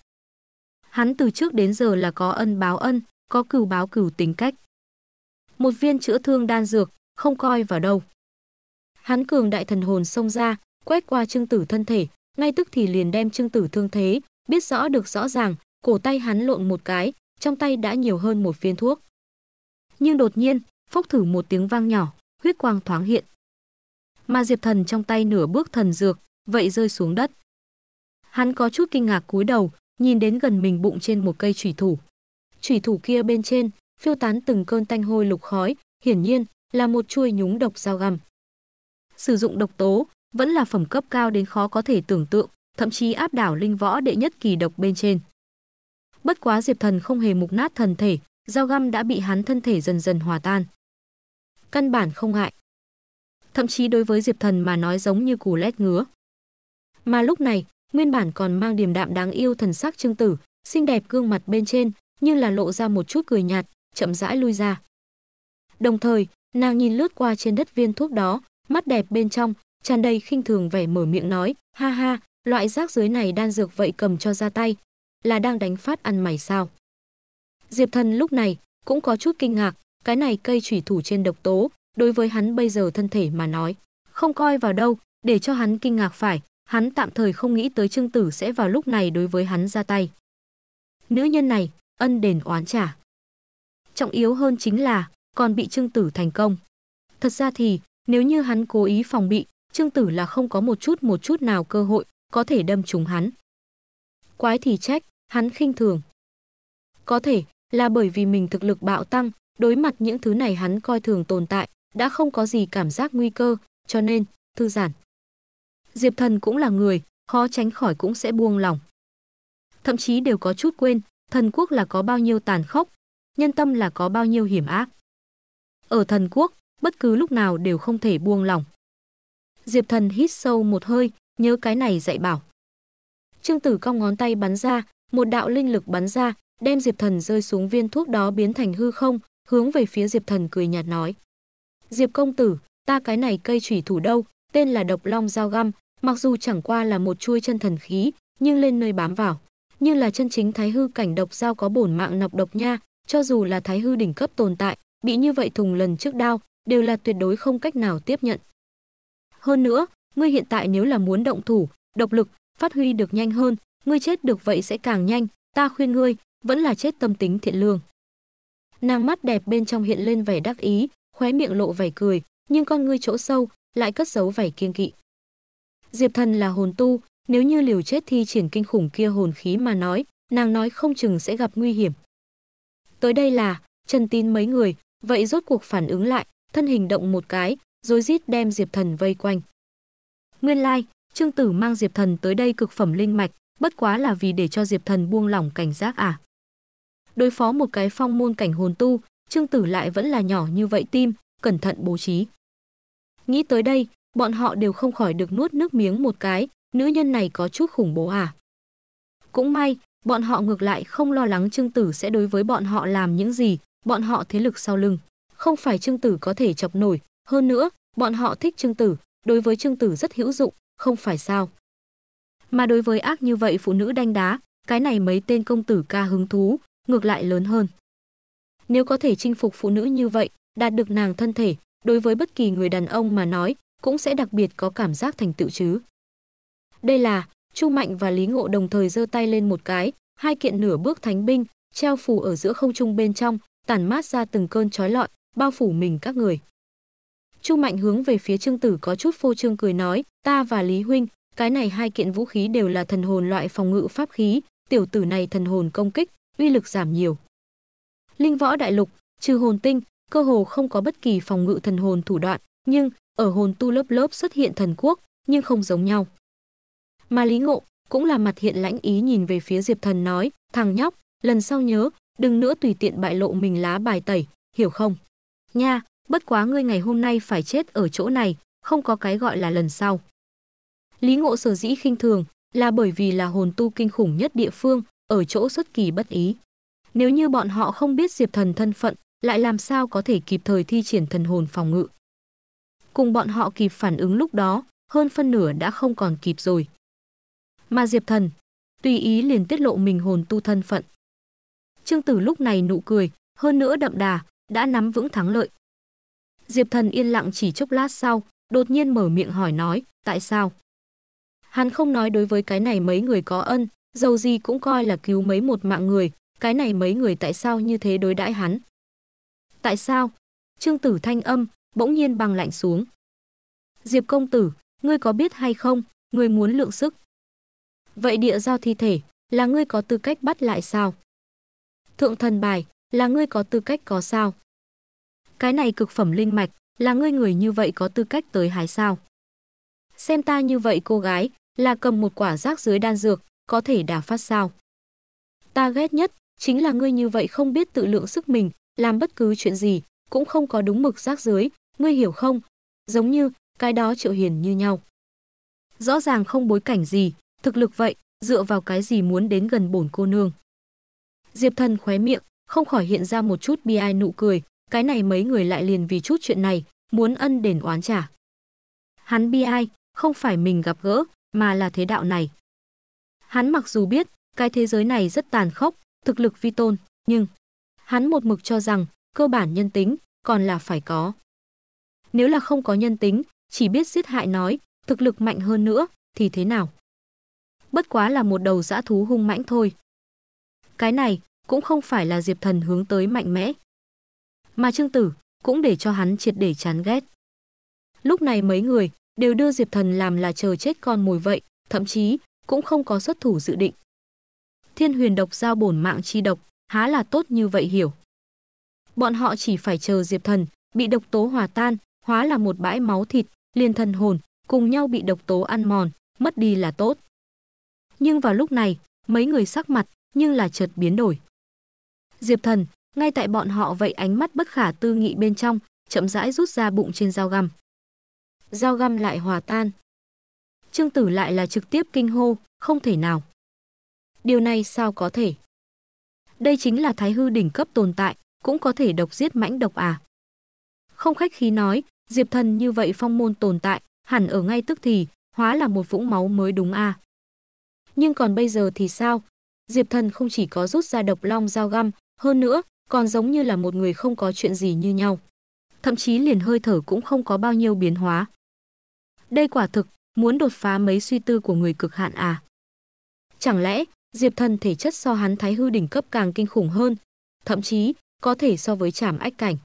Hắn từ trước đến giờ là có ân báo ân, có cừu báo cừu tính cách. Một viên chữa thương đan dược, không coi vào đâu. Hắn cường đại thần hồn xông ra, quét qua Trương Tử thân thể, ngay tức thì liền đem Trương Tử thương thế, biết rõ được rõ ràng, cổ tay hắn lộn một cái, trong tay đã nhiều hơn một viên thuốc. Nhưng đột nhiên, phốc thử một tiếng vang nhỏ, huyết quang thoáng hiện, mà Diệp Thần trong tay nửa bước thần dược, vậy rơi xuống đất. Hắn có chút kinh ngạc cúi đầu, nhìn đến gần mình bụng trên một cây chủy thủ. Chủy thủ kia bên trên, phiêu tán từng cơn tanh hôi lục khói, hiển nhiên là một chuôi nhúng độc dao găm. Sử dụng độc tố vẫn là phẩm cấp cao đến khó có thể tưởng tượng, thậm chí áp đảo linh võ đệ nhất kỳ độc bên trên. Bất quá Diệp Thần không hề mục nát thần thể, dao găm đã bị hắn thân thể dần dần hòa tan. Căn bản không hại thậm chí đối với Diệp Thần mà nói giống như củ lét ngứa. Mà lúc này, nguyên bản còn mang điềm đạm đáng yêu thần sắc Trương Tử, xinh đẹp gương mặt bên trên như là lộ ra một chút cười nhạt, chậm rãi lui ra. Đồng thời, nàng nhìn lướt qua trên đất viên thuốc đó, mắt đẹp bên trong tràn đầy khinh thường vẻ mở miệng nói, "Ha ha, loại rác dưới này đan dược vậy cầm cho ra tay, là đang đánh phát ăn mày sao?" Diệp Thần lúc này cũng có chút kinh ngạc, cái này cây thủy thủ trên độc tố, đối với hắn bây giờ thân thể mà nói, không coi vào đâu, để cho hắn kinh ngạc phải, hắn tạm thời không nghĩ tới Trương Tử sẽ vào lúc này đối với hắn ra tay. Nữ nhân này, ân đền oán trả. Trọng yếu hơn chính là còn bị Trương Tử thành công. Thật ra thì, nếu như hắn cố ý phòng bị, Trương Tử là không có một chút một chút nào cơ hội có thể đâm trúng hắn. Quái thì trách, hắn khinh thường. Có thể là bởi vì mình thực lực bạo tăng, đối mặt những thứ này hắn coi thường tồn tại, đã không có gì cảm giác nguy cơ, cho nên thư giản. Diệp Thần cũng là người, khó tránh khỏi cũng sẽ buông lòng, Thậm chí đều có chút quên, thần quốc là có bao nhiêu tàn khốc, nhân tâm là có bao nhiêu hiểm ác. Ở thần quốc, bất cứ lúc nào đều không thể buông lòng. Diệp Thần hít sâu một hơi, nhớ cái này dạy bảo. Trương Tử cong ngón tay bắn ra, một đạo linh lực bắn ra, đem Diệp Thần rơi xuống viên thuốc đó biến thành hư không, hướng về phía Diệp Thần cười nhạt nói: Diệp công tử, ta cái này cây chủy thủ đâu, tên là độc long dao găm, mặc dù chẳng qua là một chuôi chân thần khí, nhưng lên nơi bám vào, như là chân chính thái hư cảnh độc dao có bổn mạng nọc độc nha, cho dù là thái hư đỉnh cấp tồn tại, bị như vậy thùng lần trước đao, đều là tuyệt đối không cách nào tiếp nhận. Hơn nữa, ngươi hiện tại nếu là muốn động thủ, độc lực phát huy được nhanh hơn, ngươi chết được vậy sẽ càng nhanh, ta khuyên ngươi, vẫn là chết tâm tính thiện lương. Nàng mắt đẹp bên trong hiện lên vẻ đắc ý, khóe miệng lộ vẻ cười, nhưng con ngươi chỗ sâu lại cất giấu vẻ kiêng kỵ. Diệp Thần là hồn tu, nếu như liều chết thi triển kinh khủng kia hồn khí mà nói, nàng nói không chừng sẽ gặp nguy hiểm. Tới đây là, Trần tin mấy người, vậy rốt cuộc phản ứng lại, thân hình động một cái, rồi rít đem Diệp Thần vây quanh. Nguyên lai, like, Trương Tử mang Diệp Thần tới đây cực phẩm linh mạch, bất quá là vì để cho Diệp Thần buông lỏng cảnh giác à. Đối phó một cái phong môn cảnh hồn tu, Trương Tử lại vẫn là nhỏ như vậy tim, cẩn thận bố trí. Nghĩ tới đây, bọn họ đều không khỏi được nuốt nước miếng một cái, nữ nhân này có chút khủng bố à. Cũng may, bọn họ ngược lại không lo lắng Trương Tử sẽ đối với bọn họ làm những gì, bọn họ thế lực sau lưng. Không phải Trương Tử có thể chọc nổi, hơn nữa, bọn họ thích Trương Tử, đối với Trương Tử rất hữu dụng, không phải sao. Mà đối với ác như vậy phụ nữ đanh đá, cái này mấy tên công tử ca hứng thú, ngược lại lớn hơn. Nếu có thể chinh phục phụ nữ như vậy, đạt được nàng thân thể, đối với bất kỳ người đàn ông mà nói, cũng sẽ đặc biệt có cảm giác thành tựu chứ. Đây là, Chu Mạnh và Lý Ngộ đồng thời giơ tay lên một cái, hai kiện nửa bước thánh binh, treo phù ở giữa không trung bên trong, tản mát ra từng cơn trói lọi, bao phủ mình các người. Chu Mạnh hướng về phía Trương Tử có chút phô trương cười nói, ta và Lý Huynh, cái này hai kiện vũ khí đều là thần hồn loại phòng ngự pháp khí, tiểu tử này thần hồn công kích, uy lực giảm nhiều. Linh võ đại lục, trừ hồn tinh, cơ hồ không có bất kỳ phòng ngự thần hồn thủ đoạn, nhưng ở hồn tu lớp lớp xuất hiện thần quốc, nhưng không giống nhau. Mà Lý Ngộ cũng là mặt hiện lãnh ý nhìn về phía Diệp Thần nói, thằng nhóc, lần sau nhớ, đừng nữa tùy tiện bại lộ mình lá bài tẩy, hiểu không? Nha, bất quá ngươi ngày hôm nay phải chết ở chỗ này, không có cái gọi là lần sau. Lý Ngộ sở dĩ khinh thường là bởi vì là hồn tu kinh khủng nhất địa phương, ở chỗ xuất kỳ bất ý. Nếu như bọn họ không biết Diệp Thần thân phận, lại làm sao có thể kịp thời thi triển thần hồn phòng ngự. Cùng bọn họ kịp phản ứng lúc đó, hơn phân nửa đã không còn kịp rồi. Mà Diệp Thần, tùy ý liền tiết lộ mình hồn tu thân phận. Trương Tử lúc này nụ cười, hơn nữa đậm đà, đã nắm vững thắng lợi. Diệp Thần yên lặng chỉ chốc lát sau, đột nhiên mở miệng hỏi nói, tại sao? Hắn không nói đối với cái này mấy người có ân, dầu gì cũng coi là cứu mấy một mạng người, cái này mấy người tại sao như thế đối đãi hắn? Tại sao? Trương Tử thanh âm bỗng nhiên băng lạnh xuống. Diệp công tử, ngươi có biết hay không, ngươi muốn lượng sức. Vậy địa giao thi thể, là ngươi có tư cách bắt lại sao? Thượng thần bài, là ngươi có tư cách có sao? Cái này cực phẩm linh mạch, là ngươi người như vậy có tư cách tới hái sao? Xem ta như vậy cô gái, là cầm một quả rác dưới đan dược, có thể đả phát sao? Ta ghét nhất chính là ngươi như vậy không biết tự lượng sức mình, làm bất cứ chuyện gì, cũng không có đúng mực rác dưới, ngươi hiểu không? Giống như, cái đó triệu hiền như nhau. Rõ ràng không bối cảnh gì, thực lực vậy, dựa vào cái gì muốn đến gần bổn cô nương. Diệp thần khóe miệng, không khỏi hiện ra một chút bi ai nụ cười, cái này mấy người lại liền vì chút chuyện này, muốn ân đền oán trả. Hắn bi ai, không phải mình gặp gỡ, mà là thế đạo này. Hắn mặc dù biết, cái thế giới này rất tàn khốc, thực lực vi tôn, nhưng hắn một mực cho rằng cơ bản nhân tính còn là phải có. Nếu là không có nhân tính, chỉ biết giết hại nói, thực lực mạnh hơn nữa thì thế nào? Bất quá là một đầu dã thú hung mãnh thôi. Cái này cũng không phải là Diệp Thần hướng tới mạnh mẽ, mà Trương Tử cũng để cho hắn triệt để chán ghét. Lúc này mấy người đều đưa Diệp Thần làm là chờ chết con mồi vậy, thậm chí cũng không có xuất thủ dự định thiên huyền độc giao bổn mạng chi độc, há là tốt như vậy hiểu. Bọn họ chỉ phải chờ Diệp Thần, bị độc tố hòa tan, hóa là một bãi máu thịt, liền thần hồn, cùng nhau bị độc tố ăn mòn, mất đi là tốt. Nhưng vào lúc này, mấy người sắc mặt, nhưng là chợt biến đổi. Diệp Thần, ngay tại bọn họ vậy ánh mắt bất khả tư nghị bên trong, chậm rãi rút ra bụng trên dao găm. Dao găm lại hòa tan. Trương Tử lại là trực tiếp kinh hô, không thể nào. Điều này sao có thể? Đây chính là thái hư đỉnh cấp tồn tại, cũng có thể độc giết mãnh độc à? Không khách khí nói, Diệp Thần như vậy phong môn tồn tại, hẳn ở ngay tức thì, hóa là một vũng máu mới đúng à? Nhưng còn bây giờ thì sao? Diệp Thần không chỉ có rút ra độc long dao găm, hơn nữa, còn giống như là một người không có chuyện gì như nhau. Thậm chí liền hơi thở cũng không có bao nhiêu biến hóa. Đây quả thực, muốn đột phá mấy suy tư của người cực hạn à? Chẳng lẽ, Diệp Thần thể chất so hắn Thái hư đỉnh cấp càng kinh khủng hơn, thậm chí có thể so với Trảm Ách cảnh.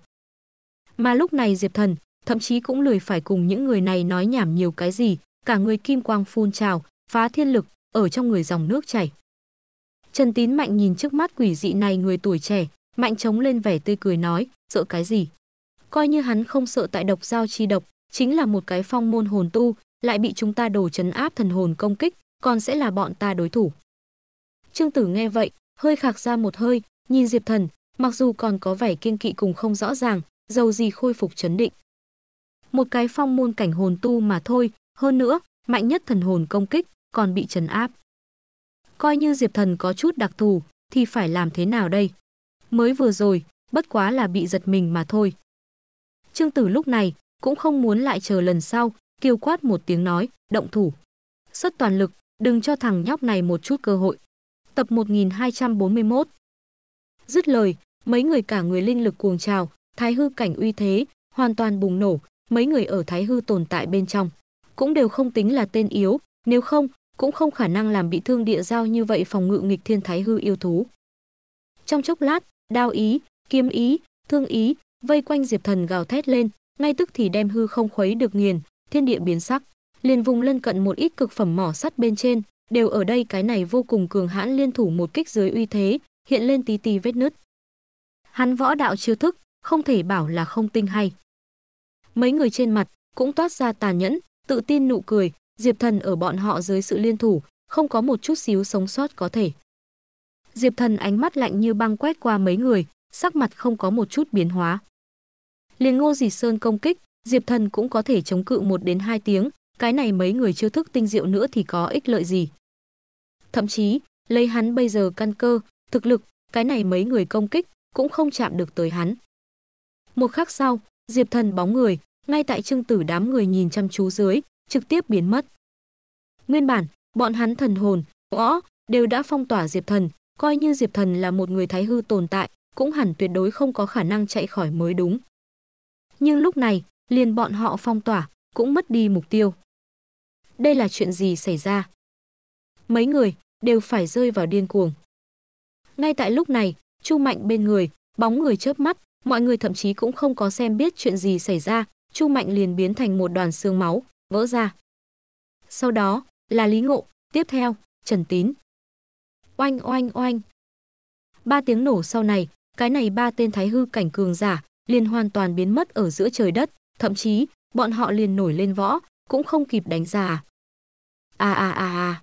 Mà lúc này Diệp Thần thậm chí cũng lười phải cùng những người này nói nhảm nhiều cái gì, cả người kim quang phun trào, phá thiên lực, ở trong người dòng nước chảy. Trần Tín Mạnh nhìn trước mắt quỷ dị này người tuổi trẻ, mạnh chống lên vẻ tươi cười nói, sợ cái gì? Coi như hắn không sợ tại độc giao chi độc, chính là một cái phong môn hồn tu, lại bị chúng ta đổ trấn áp thần hồn công kích, còn sẽ là bọn ta đối thủ. Trương Tử nghe vậy, hơi khạc ra một hơi, nhìn Diệp Thần, mặc dù còn có vẻ kiên kỵ cùng không rõ ràng, dầu gì khôi phục chấn định. Một cái phong môn cảnh hồn tu mà thôi, hơn nữa, mạnh nhất thần hồn công kích, còn bị trấn áp. Coi như Diệp Thần có chút đặc thù, thì phải làm thế nào đây? Mới vừa rồi, bất quá là bị giật mình mà thôi. Trương Tử lúc này cũng không muốn lại chờ lần sau, kêu quát một tiếng nói, động thủ. Xuất toàn lực, đừng cho thằng nhóc này một chút cơ hội tập 1241. Dứt lời, mấy người cả người linh lực cuồng trào, thái hư cảnh uy thế, hoàn toàn bùng nổ, mấy người ở thái hư tồn tại bên trong. Cũng đều không tính là tên yếu, nếu không, cũng không khả năng làm bị thương địa giao như vậy phòng ngự nghịch thiên thái hư yêu thú. Trong chốc lát, đao ý, kiếm ý, thương ý, vây quanh diệp thần gào thét lên, ngay tức thì đem hư không khuấy được nghiền, thiên địa biến sắc liền vùng lân cận một ít cực phẩm mỏ sắt bên trên, đều ở đây cái này vô cùng cường hãn liên thủ một kích dưới uy thế, hiện lên tí tí vết nứt. Hắn võ đạo chiêu thức, không thể bảo là không tinh hay. Mấy người trên mặt cũng toát ra tàn nhẫn, tự tin nụ cười, Diệp Thần ở bọn họ dưới sự liên thủ, không có một chút xíu sống sót có thể. Diệp Thần ánh mắt lạnh như băng quét qua mấy người, sắc mặt không có một chút biến hóa. Liền Ngô Dì Sơn công kích, Diệp Thần cũng có thể chống cự một đến hai tiếng, cái này mấy người chưa thức tinh diệu nữa thì có ích lợi gì. Thậm chí, lấy hắn bây giờ căn cơ, thực lực, cái này mấy người công kích cũng không chạm được tới hắn. Một khắc sau, Diệp Thần bóng người, ngay tại trưng tử đám người nhìn chăm chú dưới, trực tiếp biến mất. Nguyên bản, bọn hắn thần hồn, võ đều đã phong tỏa Diệp Thần, coi như Diệp Thần là một người thái hư tồn tại, cũng hẳn tuyệt đối không có khả năng chạy khỏi mới đúng. Nhưng lúc này, liền bọn họ phong tỏa, cũng mất đi mục tiêu. Đây là chuyện gì xảy ra? Mấy người đều phải rơi vào điên cuồng. Ngay tại lúc này, Chu Mạnh bên người, bóng người chớp mắt, mọi người thậm chí cũng không có xem biết chuyện gì xảy ra, Chu Mạnh liền biến thành một đoàn xương máu, vỡ ra. Sau đó là Lý Ngộ, tiếp theo, Trần Tín. Oanh oanh oanh. Ba tiếng nổ sau này, cái này ba tên thái hư cảnh cường giả liền hoàn toàn biến mất ở giữa trời đất, thậm chí bọn họ liền nổi lên võ, cũng không kịp đánh giả. À à à à.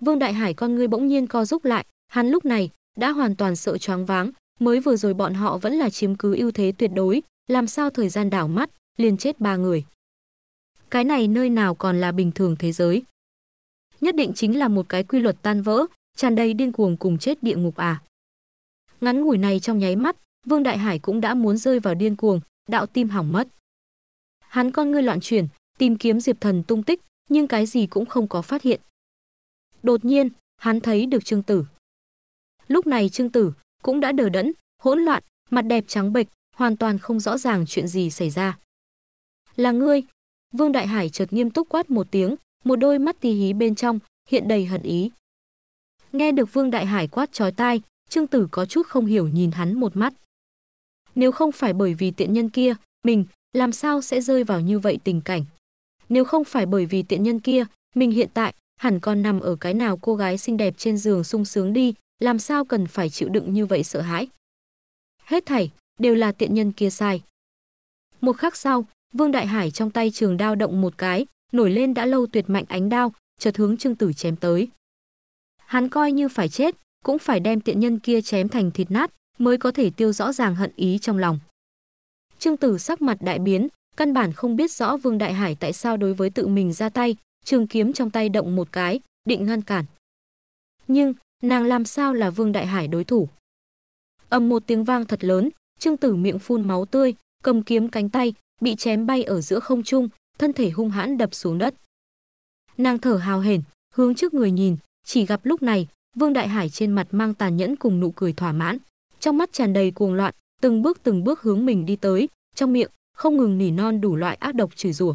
Vương Đại Hải con ngươi bỗng nhiên co rúm lại, hắn lúc này đã hoàn toàn sợ choáng váng, mới vừa rồi bọn họ vẫn là chiếm cứ ưu thế tuyệt đối, làm sao thời gian đảo mắt, liền chết ba người. Cái này nơi nào còn là bình thường thế giới? Nhất định chính là một cái quy luật tan vỡ, tràn đầy điên cuồng cùng chết địa ngục à. Ngắn ngủi này trong nháy mắt, Vương Đại Hải cũng đã muốn rơi vào điên cuồng, đạo tim hỏng mất. Hắn con ngươi loạn chuyển, tìm kiếm Diệp Thần tung tích, nhưng cái gì cũng không có phát hiện. Đột nhiên, hắn thấy được Trương Tử. Lúc này Trương Tử cũng đã đờ đẫn, hỗn loạn, mặt đẹp trắng bệch, hoàn toàn không rõ ràng chuyện gì xảy ra. "Là ngươi?" Vương Đại Hải chợt nghiêm túc quát một tiếng, một đôi mắt tí hí bên trong hiện đầy hận ý. Nghe được Vương Đại Hải quát trói tai, Trương Tử có chút không hiểu nhìn hắn một mắt. Nếu không phải bởi vì tiện nhân kia, mình làm sao sẽ rơi vào như vậy tình cảnh. Nếu không phải bởi vì tiện nhân kia, mình hiện tại hẳn còn nằm ở cái nào cô gái xinh đẹp trên giường sung sướng đi, làm sao cần phải chịu đựng như vậy sợ hãi. Hết thảy đều là tiện nhân kia sai. Một khắc sau, Vương Đại Hải trong tay trường đao động một cái, nổi lên đã lâu tuyệt mạnh ánh đao, chợt hướng Trương Tử chém tới. Hắn coi như phải chết, cũng phải đem tiện nhân kia chém thành thịt nát, mới có thể tiêu rõ ràng hận ý trong lòng. Trương Tử sắc mặt đại biến, căn bản không biết rõ Vương Đại Hải tại sao đối với tự mình ra tay, trường kiếm trong tay động một cái, định ngăn cản. Nhưng, nàng làm sao là Vương Đại Hải đối thủ? Ầm một tiếng vang thật lớn, Trương Tử miệng phun máu tươi, cầm kiếm cánh tay, bị chém bay ở giữa không trung, thân thể hung hãn đập xuống đất. Nàng thở hào hển, hướng trước người nhìn, chỉ gặp lúc này, Vương Đại Hải trên mặt mang tàn nhẫn cùng nụ cười thỏa mãn, trong mắt tràn đầy cuồng loạn, từng bước từng bước hướng mình đi tới, trong miệng không ngừng nỉ non đủ loại ác độc chửi rủa.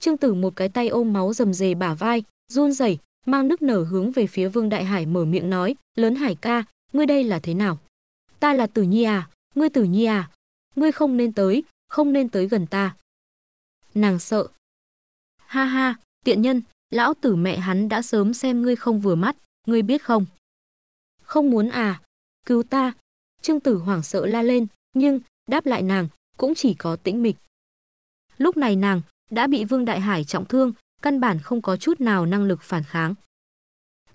Trương Tử một cái tay ôm máu rầm rề bả vai, run rẩy, mang nước nở hướng về phía Vương Đại Hải mở miệng nói, "Lớn Hải ca, ngươi đây là thế nào? Ta là Tử Nhi à, ngươi Tử Nhi à, ngươi không nên tới, không nên tới gần ta." Nàng sợ. "Ha ha, tiện nhân, lão tử mẹ hắn đã sớm xem ngươi không vừa mắt, ngươi biết không?" "Không muốn à, cứu ta, Trương Tử hoảng sợ la lên, nhưng đáp lại nàng cũng chỉ có tĩnh mịch. Lúc này nàng đã bị Vương Đại Hải trọng thương, căn bản không có chút nào năng lực phản kháng.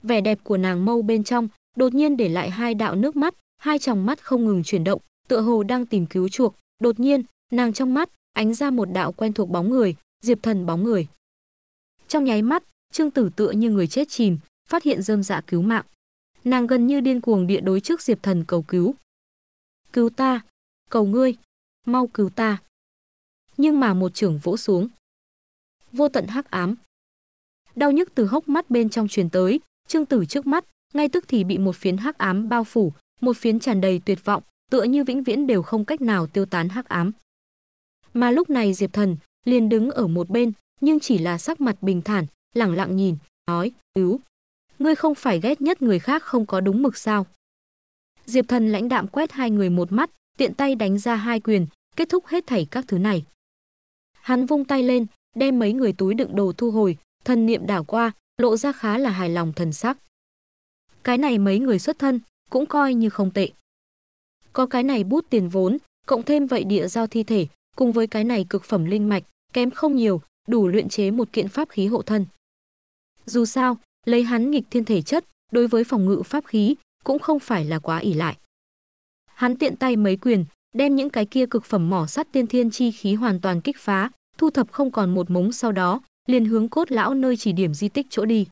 Vẻ đẹp của nàng mâu bên trong đột nhiên để lại hai đạo nước mắt, hai tròng mắt không ngừng chuyển động, tựa hồ đang tìm cứu chuộc, đột nhiên, nàng trong mắt ánh ra một đạo quen thuộc bóng người, Diệp Thần bóng người. Trong nháy mắt, Trương Tử tựa như người chết chìm, phát hiện dơm dạ cứu mạng. Nàng gần như điên cuồng địa đối trước Diệp Thần cầu cứu, cứu ta, cầu ngươi, mau cứu ta. Nhưng mà một trưởng vỗ xuống. Vô tận hắc ám. Đau nhức từ hốc mắt bên trong truyền tới, Trương Tử trước mắt, ngay tức thì bị một phiến hắc ám bao phủ, một phiến tràn đầy tuyệt vọng, tựa như vĩnh viễn đều không cách nào tiêu tán hắc ám. Mà lúc này Diệp Thần liền đứng ở một bên, nhưng chỉ là sắc mặt bình thản, lẳng lặng nhìn, nói, "Cứu, ngươi không phải ghét nhất người khác không có đúng mực sao?" Diệp Thần lãnh đạm quét hai người một mắt, tiện tay đánh ra hai quyền, kết thúc hết thảy các thứ này. Hắn vung tay lên, đem mấy người túi đựng đồ thu hồi, thần niệm đảo qua, lộ ra khá là hài lòng thần sắc. Cái này mấy người xuất thân, cũng coi như không tệ. Có cái này bút tiền vốn, cộng thêm vậy địa giao thi thể, cùng với cái này cực phẩm linh mạch, kém không nhiều, đủ luyện chế một kiện pháp khí hộ thân. Dù sao, lấy hắn nghịch thiên thể chất, đối với phòng ngự pháp khí, cũng không phải là quá ỷ lại. Hắn tiện tay mấy quyền, đem những cái kia cực phẩm mỏ sắt tiên thiên chi khí hoàn toàn kích phá, thu thập không còn một mống sau đó, liền hướng cốt lão nơi chỉ điểm di tích chỗ đi.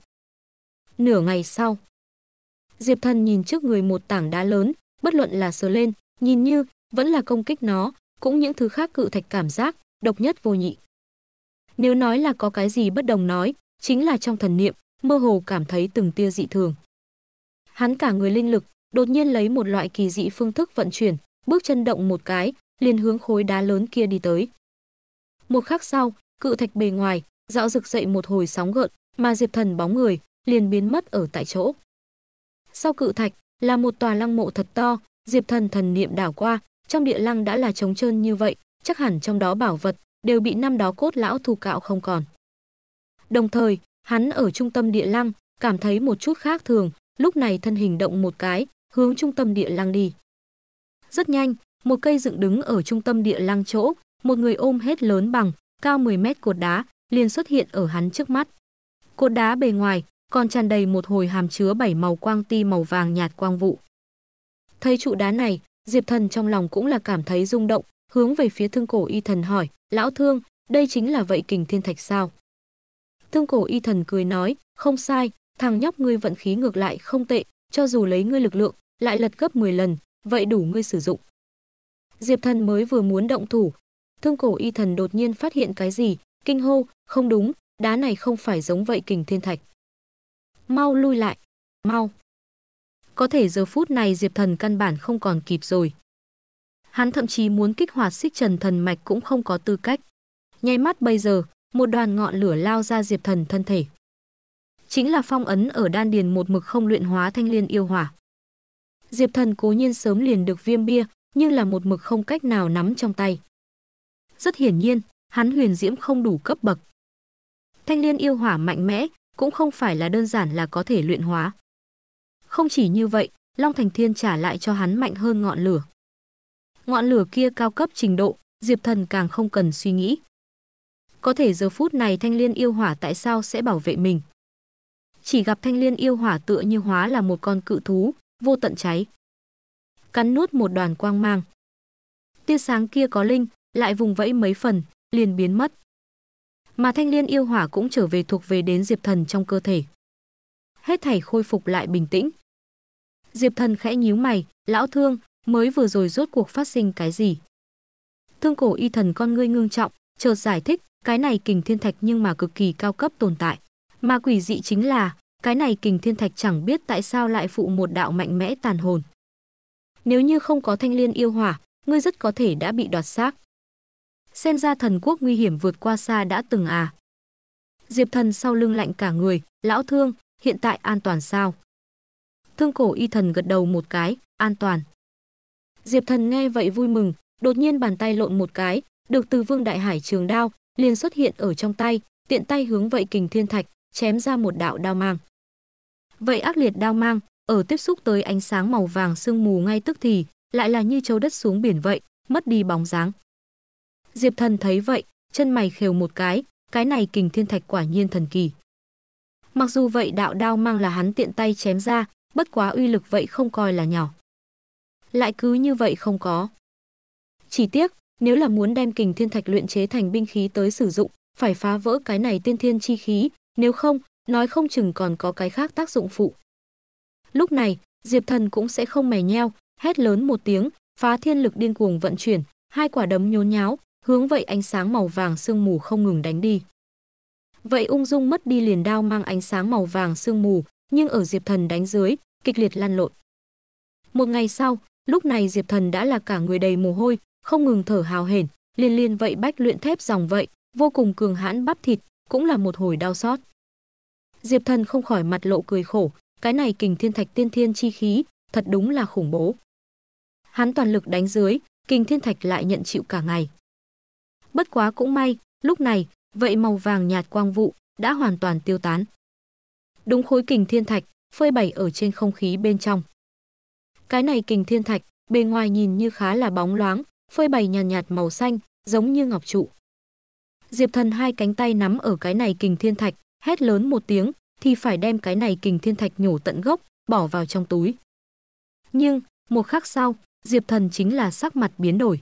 Nửa ngày sau, Diệp Thần nhìn trước người một tảng đá lớn, bất luận là sờ lên, nhìn như vẫn là công kích nó, cũng những thứ khác cự thạch cảm giác, độc nhất vô nhị. Nếu nói là có cái gì bất đồng nói, chính là trong thần niệm, mơ hồ cảm thấy từng tia dị thường. Hắn cả người linh lực, đột nhiên lấy một loại kỳ dị phương thức vận chuyển, bước chân động một cái, liền hướng khối đá lớn kia đi tới. Một khắc sau, cự thạch bề ngoài, dạo rực dậy một hồi sóng gợn, mà Diệp Thần bóng người liền biến mất ở tại chỗ. Sau cự thạch là một tòa lăng mộ thật to, Diệp Thần thần niệm đảo qua, trong địa lăng đã là trống trơn như vậy, chắc hẳn trong đó bảo vật đều bị năm đó cốt lão thù cạo không còn. Đồng thời, hắn ở trung tâm địa lăng cảm thấy một chút khác thường, lúc này thân hình động một cái, hướng trung tâm địa lang đi. Rất nhanh, một cây dựng đứng ở trung tâm địa lang chỗ, một người ôm hết lớn bằng, cao 10 mét cột đá, liền xuất hiện ở hắn trước mắt. Cột đá bề ngoài còn tràn đầy một hồi hàm chứa bảy màu quang ti màu vàng nhạt quang vụ. Thấy trụ đá này, Diệp Thần trong lòng cũng là cảm thấy rung động, hướng về phía Thương Cổ Y Thần hỏi, "Lão thương, đây chính là vậy kình thiên thạch sao?" Thương Cổ Y Thần cười nói, "Không sai, thằng nhóc ngươi vận khí ngược lại không tệ, cho dù lấy ngươi lực lượng, lại lật gấp 10 lần, vậy đủ ngươi sử dụng. Diệp Thần mới vừa muốn động thủ, Thương Cổ Y Thần đột nhiên phát hiện cái gì, kinh hô, không đúng, đá này không phải giống vậy Kình Thiên Thạch. Mau lui lại, mau. Có thể giờ phút này Diệp Thần căn bản không còn kịp rồi. Hắn thậm chí muốn kích hoạt xích trần thần mạch cũng không có tư cách. Nháy mắt bây giờ, một đoàn ngọn lửa lao ra Diệp Thần thân thể chính là phong ấn ở đan điền một mực không luyện hóa thanh liên yêu hỏa. Diệp Thần cố nhiên sớm liền được viêm bia, nhưng là một mực không cách nào nắm trong tay. Rất hiển nhiên, hắn huyền diễm không đủ cấp bậc. Thanh liên yêu hỏa mạnh mẽ, cũng không phải là đơn giản là có thể luyện hóa. Không chỉ như vậy, Long Thành Thiên trả lại cho hắn mạnh hơn ngọn lửa. Ngọn lửa kia cao cấp trình độ, Diệp Thần càng không cần suy nghĩ. Có thể giờ phút này thanh liên yêu hỏa tại sao sẽ bảo vệ mình? chỉ gặp thanh liên yêu hỏa tựa như hóa là một con cự thú, vô tận cháy. Cắn nuốt một đoàn quang mang. Tia sáng kia có linh, lại vùng vẫy mấy phần, liền biến mất. Mà thanh liên yêu hỏa cũng trở về thuộc về đến Diệp Thần trong cơ thể. Hết thảy khôi phục lại bình tĩnh. Diệp Thần khẽ nhíu mày, lão thương, mới vừa rồi rốt cuộc phát sinh cái gì? Thương cổ y thần con ngươi ngưng trọng, chợt giải thích, cái này kình thiên thạch nhưng mà cực kỳ cao cấp tồn tại. Mà quỷ dị chính là, cái này kình thiên thạch chẳng biết tại sao lại phụ một đạo mạnh mẽ tàn hồn. Nếu như không có thanh liên yêu hỏa, ngươi rất có thể đã bị đoạt xác. Xem ra thần quốc nguy hiểm vượt qua xa đã từng à. Diệp thần sau lưng lạnh cả người, lão thương, hiện tại an toàn sao? Thương cổ y thần gật đầu một cái, an toàn. Diệp thần nghe vậy vui mừng, đột nhiên bàn tay lộn một cái, được từ vương đại hải trường đao, liền xuất hiện ở trong tay, tiện tay hướng vậy kình thiên thạch, chém ra một đạo đao mang. Vậy ác liệt đao mang, ở tiếp xúc tới ánh sáng màu vàng sương mù ngay tức thì, lại là như châu đất xuống biển vậy, mất đi bóng dáng. Diệp Thần thấy vậy, chân mày khều một cái, cái này kình thiên thạch quả nhiên thần kỳ. Mặc dù vậy đạo đao mang là hắn tiện tay chém ra, bất quá uy lực vậy không coi là nhỏ. Lại cứ như vậy không có. Chỉ tiếc, nếu là muốn đem kình thiên thạch luyện chế thành binh khí tới sử dụng, phải phá vỡ cái này tiên thiên chi khí, nếu không, nói không chừng còn có cái khác tác dụng phụ. Lúc này, Diệp Thần cũng sẽ không mè nheo, hét lớn một tiếng, phá thiên lực điên cuồng vận chuyển, hai quả đấm nhốn nháo, hướng vậy ánh sáng màu vàng sương mù không ngừng đánh đi. Vậy ung dung mất đi liền đao mang ánh sáng màu vàng sương mù, nhưng ở Diệp Thần đánh dưới, kịch liệt lan lộn. Một ngày sau, lúc này Diệp Thần đã là cả người đầy mồ hôi, không ngừng thở hào hển, liên liên vậy bách luyện thép dòng vậy, vô cùng cường hãn bắp thịt, cũng là một hồi đau xót. Diệp Thần không khỏi mặt lộ cười khổ, cái này kình thiên thạch tiên thiên chi khí, thật đúng là khủng bố. Hắn toàn lực đánh dưới, kình thiên thạch lại nhận chịu cả ngày. Bất quá cũng may, lúc này, vậy màu vàng nhạt quang vụ đã hoàn toàn tiêu tán. Đúng khối kình thiên thạch phơi bày ở trên không khí bên trong. Cái này kình thiên thạch, bề ngoài nhìn như khá là bóng loáng, phơi bày nhàn nhạt, nhạt màu xanh, giống như ngọc trụ. Diệp Thần hai cánh tay nắm ở cái này kình thiên thạch, hét lớn một tiếng, thì phải đem cái này kình thiên thạch nhổ tận gốc, bỏ vào trong túi. Nhưng, một khắc sau, Diệp Thần chính là sắc mặt biến đổi.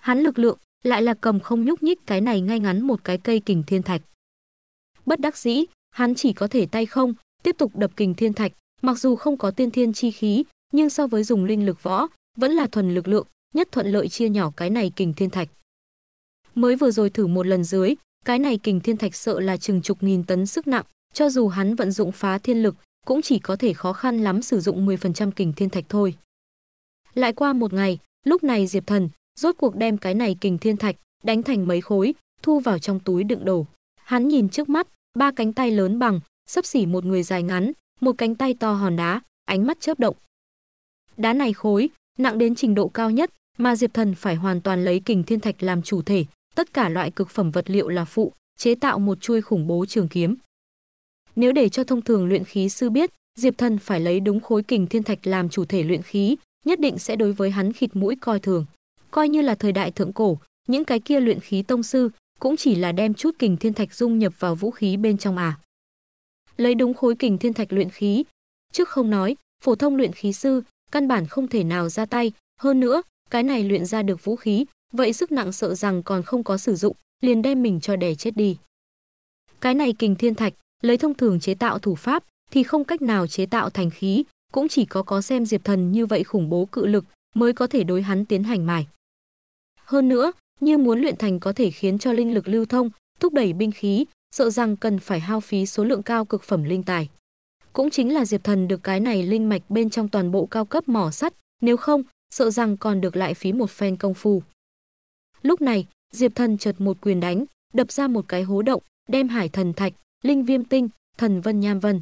Hắn lực lượng lại là cầm không nhúc nhích cái này ngay ngắn một cái cây kình thiên thạch. Bất đắc dĩ, hắn chỉ có thể tay không, tiếp tục đập kình thiên thạch, mặc dù không có tiên thiên chi khí, nhưng so với dùng linh lực võ, vẫn là thuần lực lượng, nhất thuận lợi chia nhỏ cái này kình thiên thạch mới vừa rồi thử một lần dưới, cái này kình thiên thạch sợ là chừng chục nghìn tấn sức nặng, cho dù hắn vận dụng phá thiên lực, cũng chỉ có thể khó khăn lắm sử dụng 10% kình thiên thạch thôi. Lại qua một ngày, lúc này Diệp Thần rốt cuộc đem cái này kình thiên thạch đánh thành mấy khối, thu vào trong túi đựng đồ. Hắn nhìn trước mắt, ba cánh tay lớn bằng, sấp xỉ một người dài ngắn, một cánh tay to hòn đá, ánh mắt chớp động. Đá này khối, nặng đến trình độ cao nhất, mà Diệp Thần phải hoàn toàn lấy kình thiên thạch làm chủ thể, tất cả loại cực phẩm vật liệu là phụ, chế tạo một chuôi khủng bố trường kiếm. Nếu để cho thông thường luyện khí sư biết, Diệp Thần phải lấy đúng khối kình thiên thạch làm chủ thể luyện khí, nhất định sẽ đối với hắn khịt mũi coi thường. Coi như là thời đại thượng cổ, những cái kia luyện khí tông sư cũng chỉ là đem chút kình thiên thạch dung nhập vào vũ khí bên trong à. Lấy đúng khối kình thiên thạch luyện khí, trước không nói, phổ thông luyện khí sư căn bản không thể nào ra tay, hơn nữa, cái này luyện ra được vũ khí vậy sức nặng sợ rằng còn không có sử dụng, liền đem mình cho đè chết đi. Cái này kình thiên thạch, lấy thông thường chế tạo thủ pháp thì không cách nào chế tạo thành khí, cũng chỉ có có xem Diệp Thần như vậy khủng bố cự lực mới có thể đối hắn tiến hành mài. Hơn nữa, như muốn luyện thành có thể khiến cho linh lực lưu thông, thúc đẩy binh khí, sợ rằng cần phải hao phí số lượng cao cực phẩm linh tài. Cũng chính là Diệp Thần được cái này linh mạch bên trong toàn bộ cao cấp mỏ sắt, nếu không, sợ rằng còn được lại phí một phen công phu. Lúc này, Diệp Thần chợt một quyền đánh, đập ra một cái hố động, đem Hải Thần Thạch, Linh Viêm Tinh, Thần Vân Nham Vân.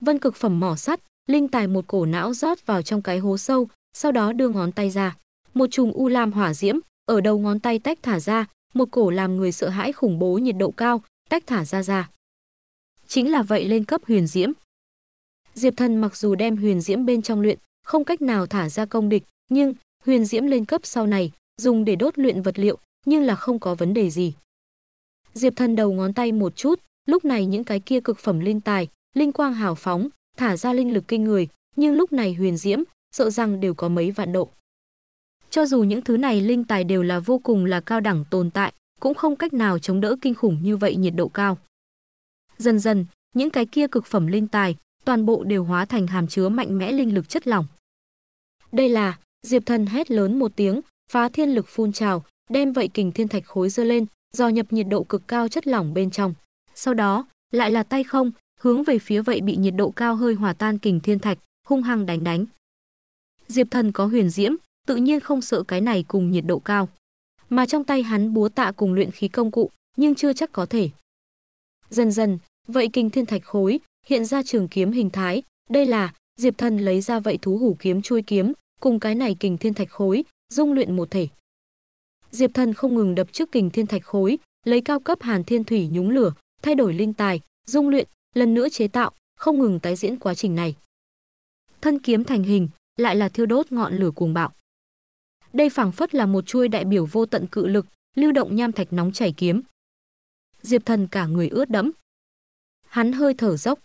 Vân cực phẩm mỏ sắt, linh tài một cổ não rót vào trong cái hố sâu, sau đó đưa ngón tay ra. Một chùm u lam hỏa diễm, ở đầu ngón tay tách thả ra, một cổ làm người sợ hãi khủng bố nhiệt độ cao, tách thả ra ra. Chính là vậy lên cấp huyền diễm. Diệp Thần mặc dù đem huyền diễm bên trong luyện, không cách nào thả ra công địch, nhưng huyền diễm lên cấp sau này, dùng để đốt luyện vật liệu, nhưng là không có vấn đề gì. Diệp Thần đầu ngón tay một chút, lúc này những cái kia cực phẩm linh tài, linh quang hào phóng, thả ra linh lực kinh người, nhưng lúc này huyền diễm, sợ rằng đều có mấy vạn độ. Cho dù những thứ này linh tài đều là vô cùng là cao đẳng tồn tại, cũng không cách nào chống đỡ kinh khủng như vậy nhiệt độ cao. Dần dần, những cái kia cực phẩm linh tài, toàn bộ đều hóa thành hàm chứa mạnh mẽ linh lực chất lỏng. Đây là, Diệp Thần hét lớn một tiếng, phá thiên lực phun trào, đem vậy kình thiên thạch khối dơ lên, dò nhập nhiệt độ cực cao chất lỏng bên trong. Sau đó, lại là tay không, hướng về phía vậy bị nhiệt độ cao hơi hòa tan kình thiên thạch, hung hăng đánh đánh. Diệp Thần có huyền diễm, tự nhiên không sợ cái này cùng nhiệt độ cao. Mà trong tay hắn búa tạ cùng luyện khí công cụ, nhưng chưa chắc có thể. Dần dần, vậy kình thiên thạch khối hiện ra trường kiếm hình thái, đây là Diệp Thần lấy ra vậy thú hủ kiếm chui kiếm, cùng cái này kình thiên thạch khối, dung luyện một thể. Diệp Thần không ngừng đập trước kình thiên thạch khối, lấy cao cấp hàn thiên thủy nhúng lửa, thay đổi linh tài, dung luyện, lần nữa chế tạo, không ngừng tái diễn quá trình này. Thân kiếm thành hình, lại là thiêu đốt ngọn lửa cuồng bạo. Đây phảng phất là một chuôi đại biểu vô tận cự lực, lưu động nham thạch nóng chảy kiếm. Diệp Thần cả người ướt đẫm. Hắn hơi thở dốc.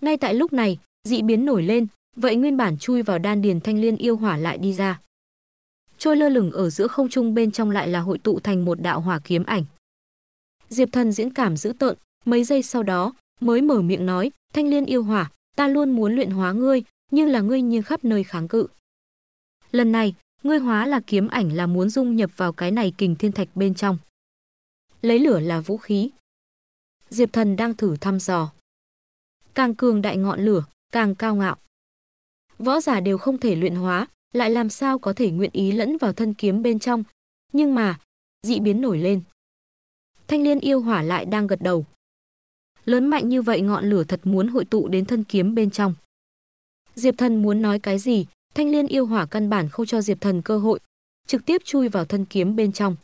Ngay tại lúc này, dị biến nổi lên, vậy nguyên bản chui vào đan điền thanh liên yêu hỏa lại đi ra trôi lơ lửng ở giữa không trung bên trong lại là hội tụ thành một đạo hỏa kiếm ảnh. Diệp Thần diễn cảm dữ tợn, mấy giây sau đó mới mở miệng nói, "Thanh Liên yêu hỏa, ta luôn muốn luyện hóa ngươi, nhưng là ngươi như khắp nơi kháng cự. Lần này, ngươi hóa là kiếm ảnh là muốn dung nhập vào cái này kình thiên thạch bên trong. Lấy lửa là vũ khí. Diệp Thần đang thử thăm dò. Càng cường đại ngọn lửa, càng cao ngạo. Võ giả đều không thể luyện hóa, lại làm sao có thể nguyện ý lẫn vào thân kiếm bên trong. Nhưng mà, dị biến nổi lên. Thanh liên yêu hỏa lại đang gật đầu. Lớn mạnh như vậy ngọn lửa thật muốn hội tụ đến thân kiếm bên trong. Diệp thần muốn nói cái gì, thanh liên yêu hỏa căn bản không cho Diệp thần cơ hội, trực tiếp chui vào thân kiếm bên trong.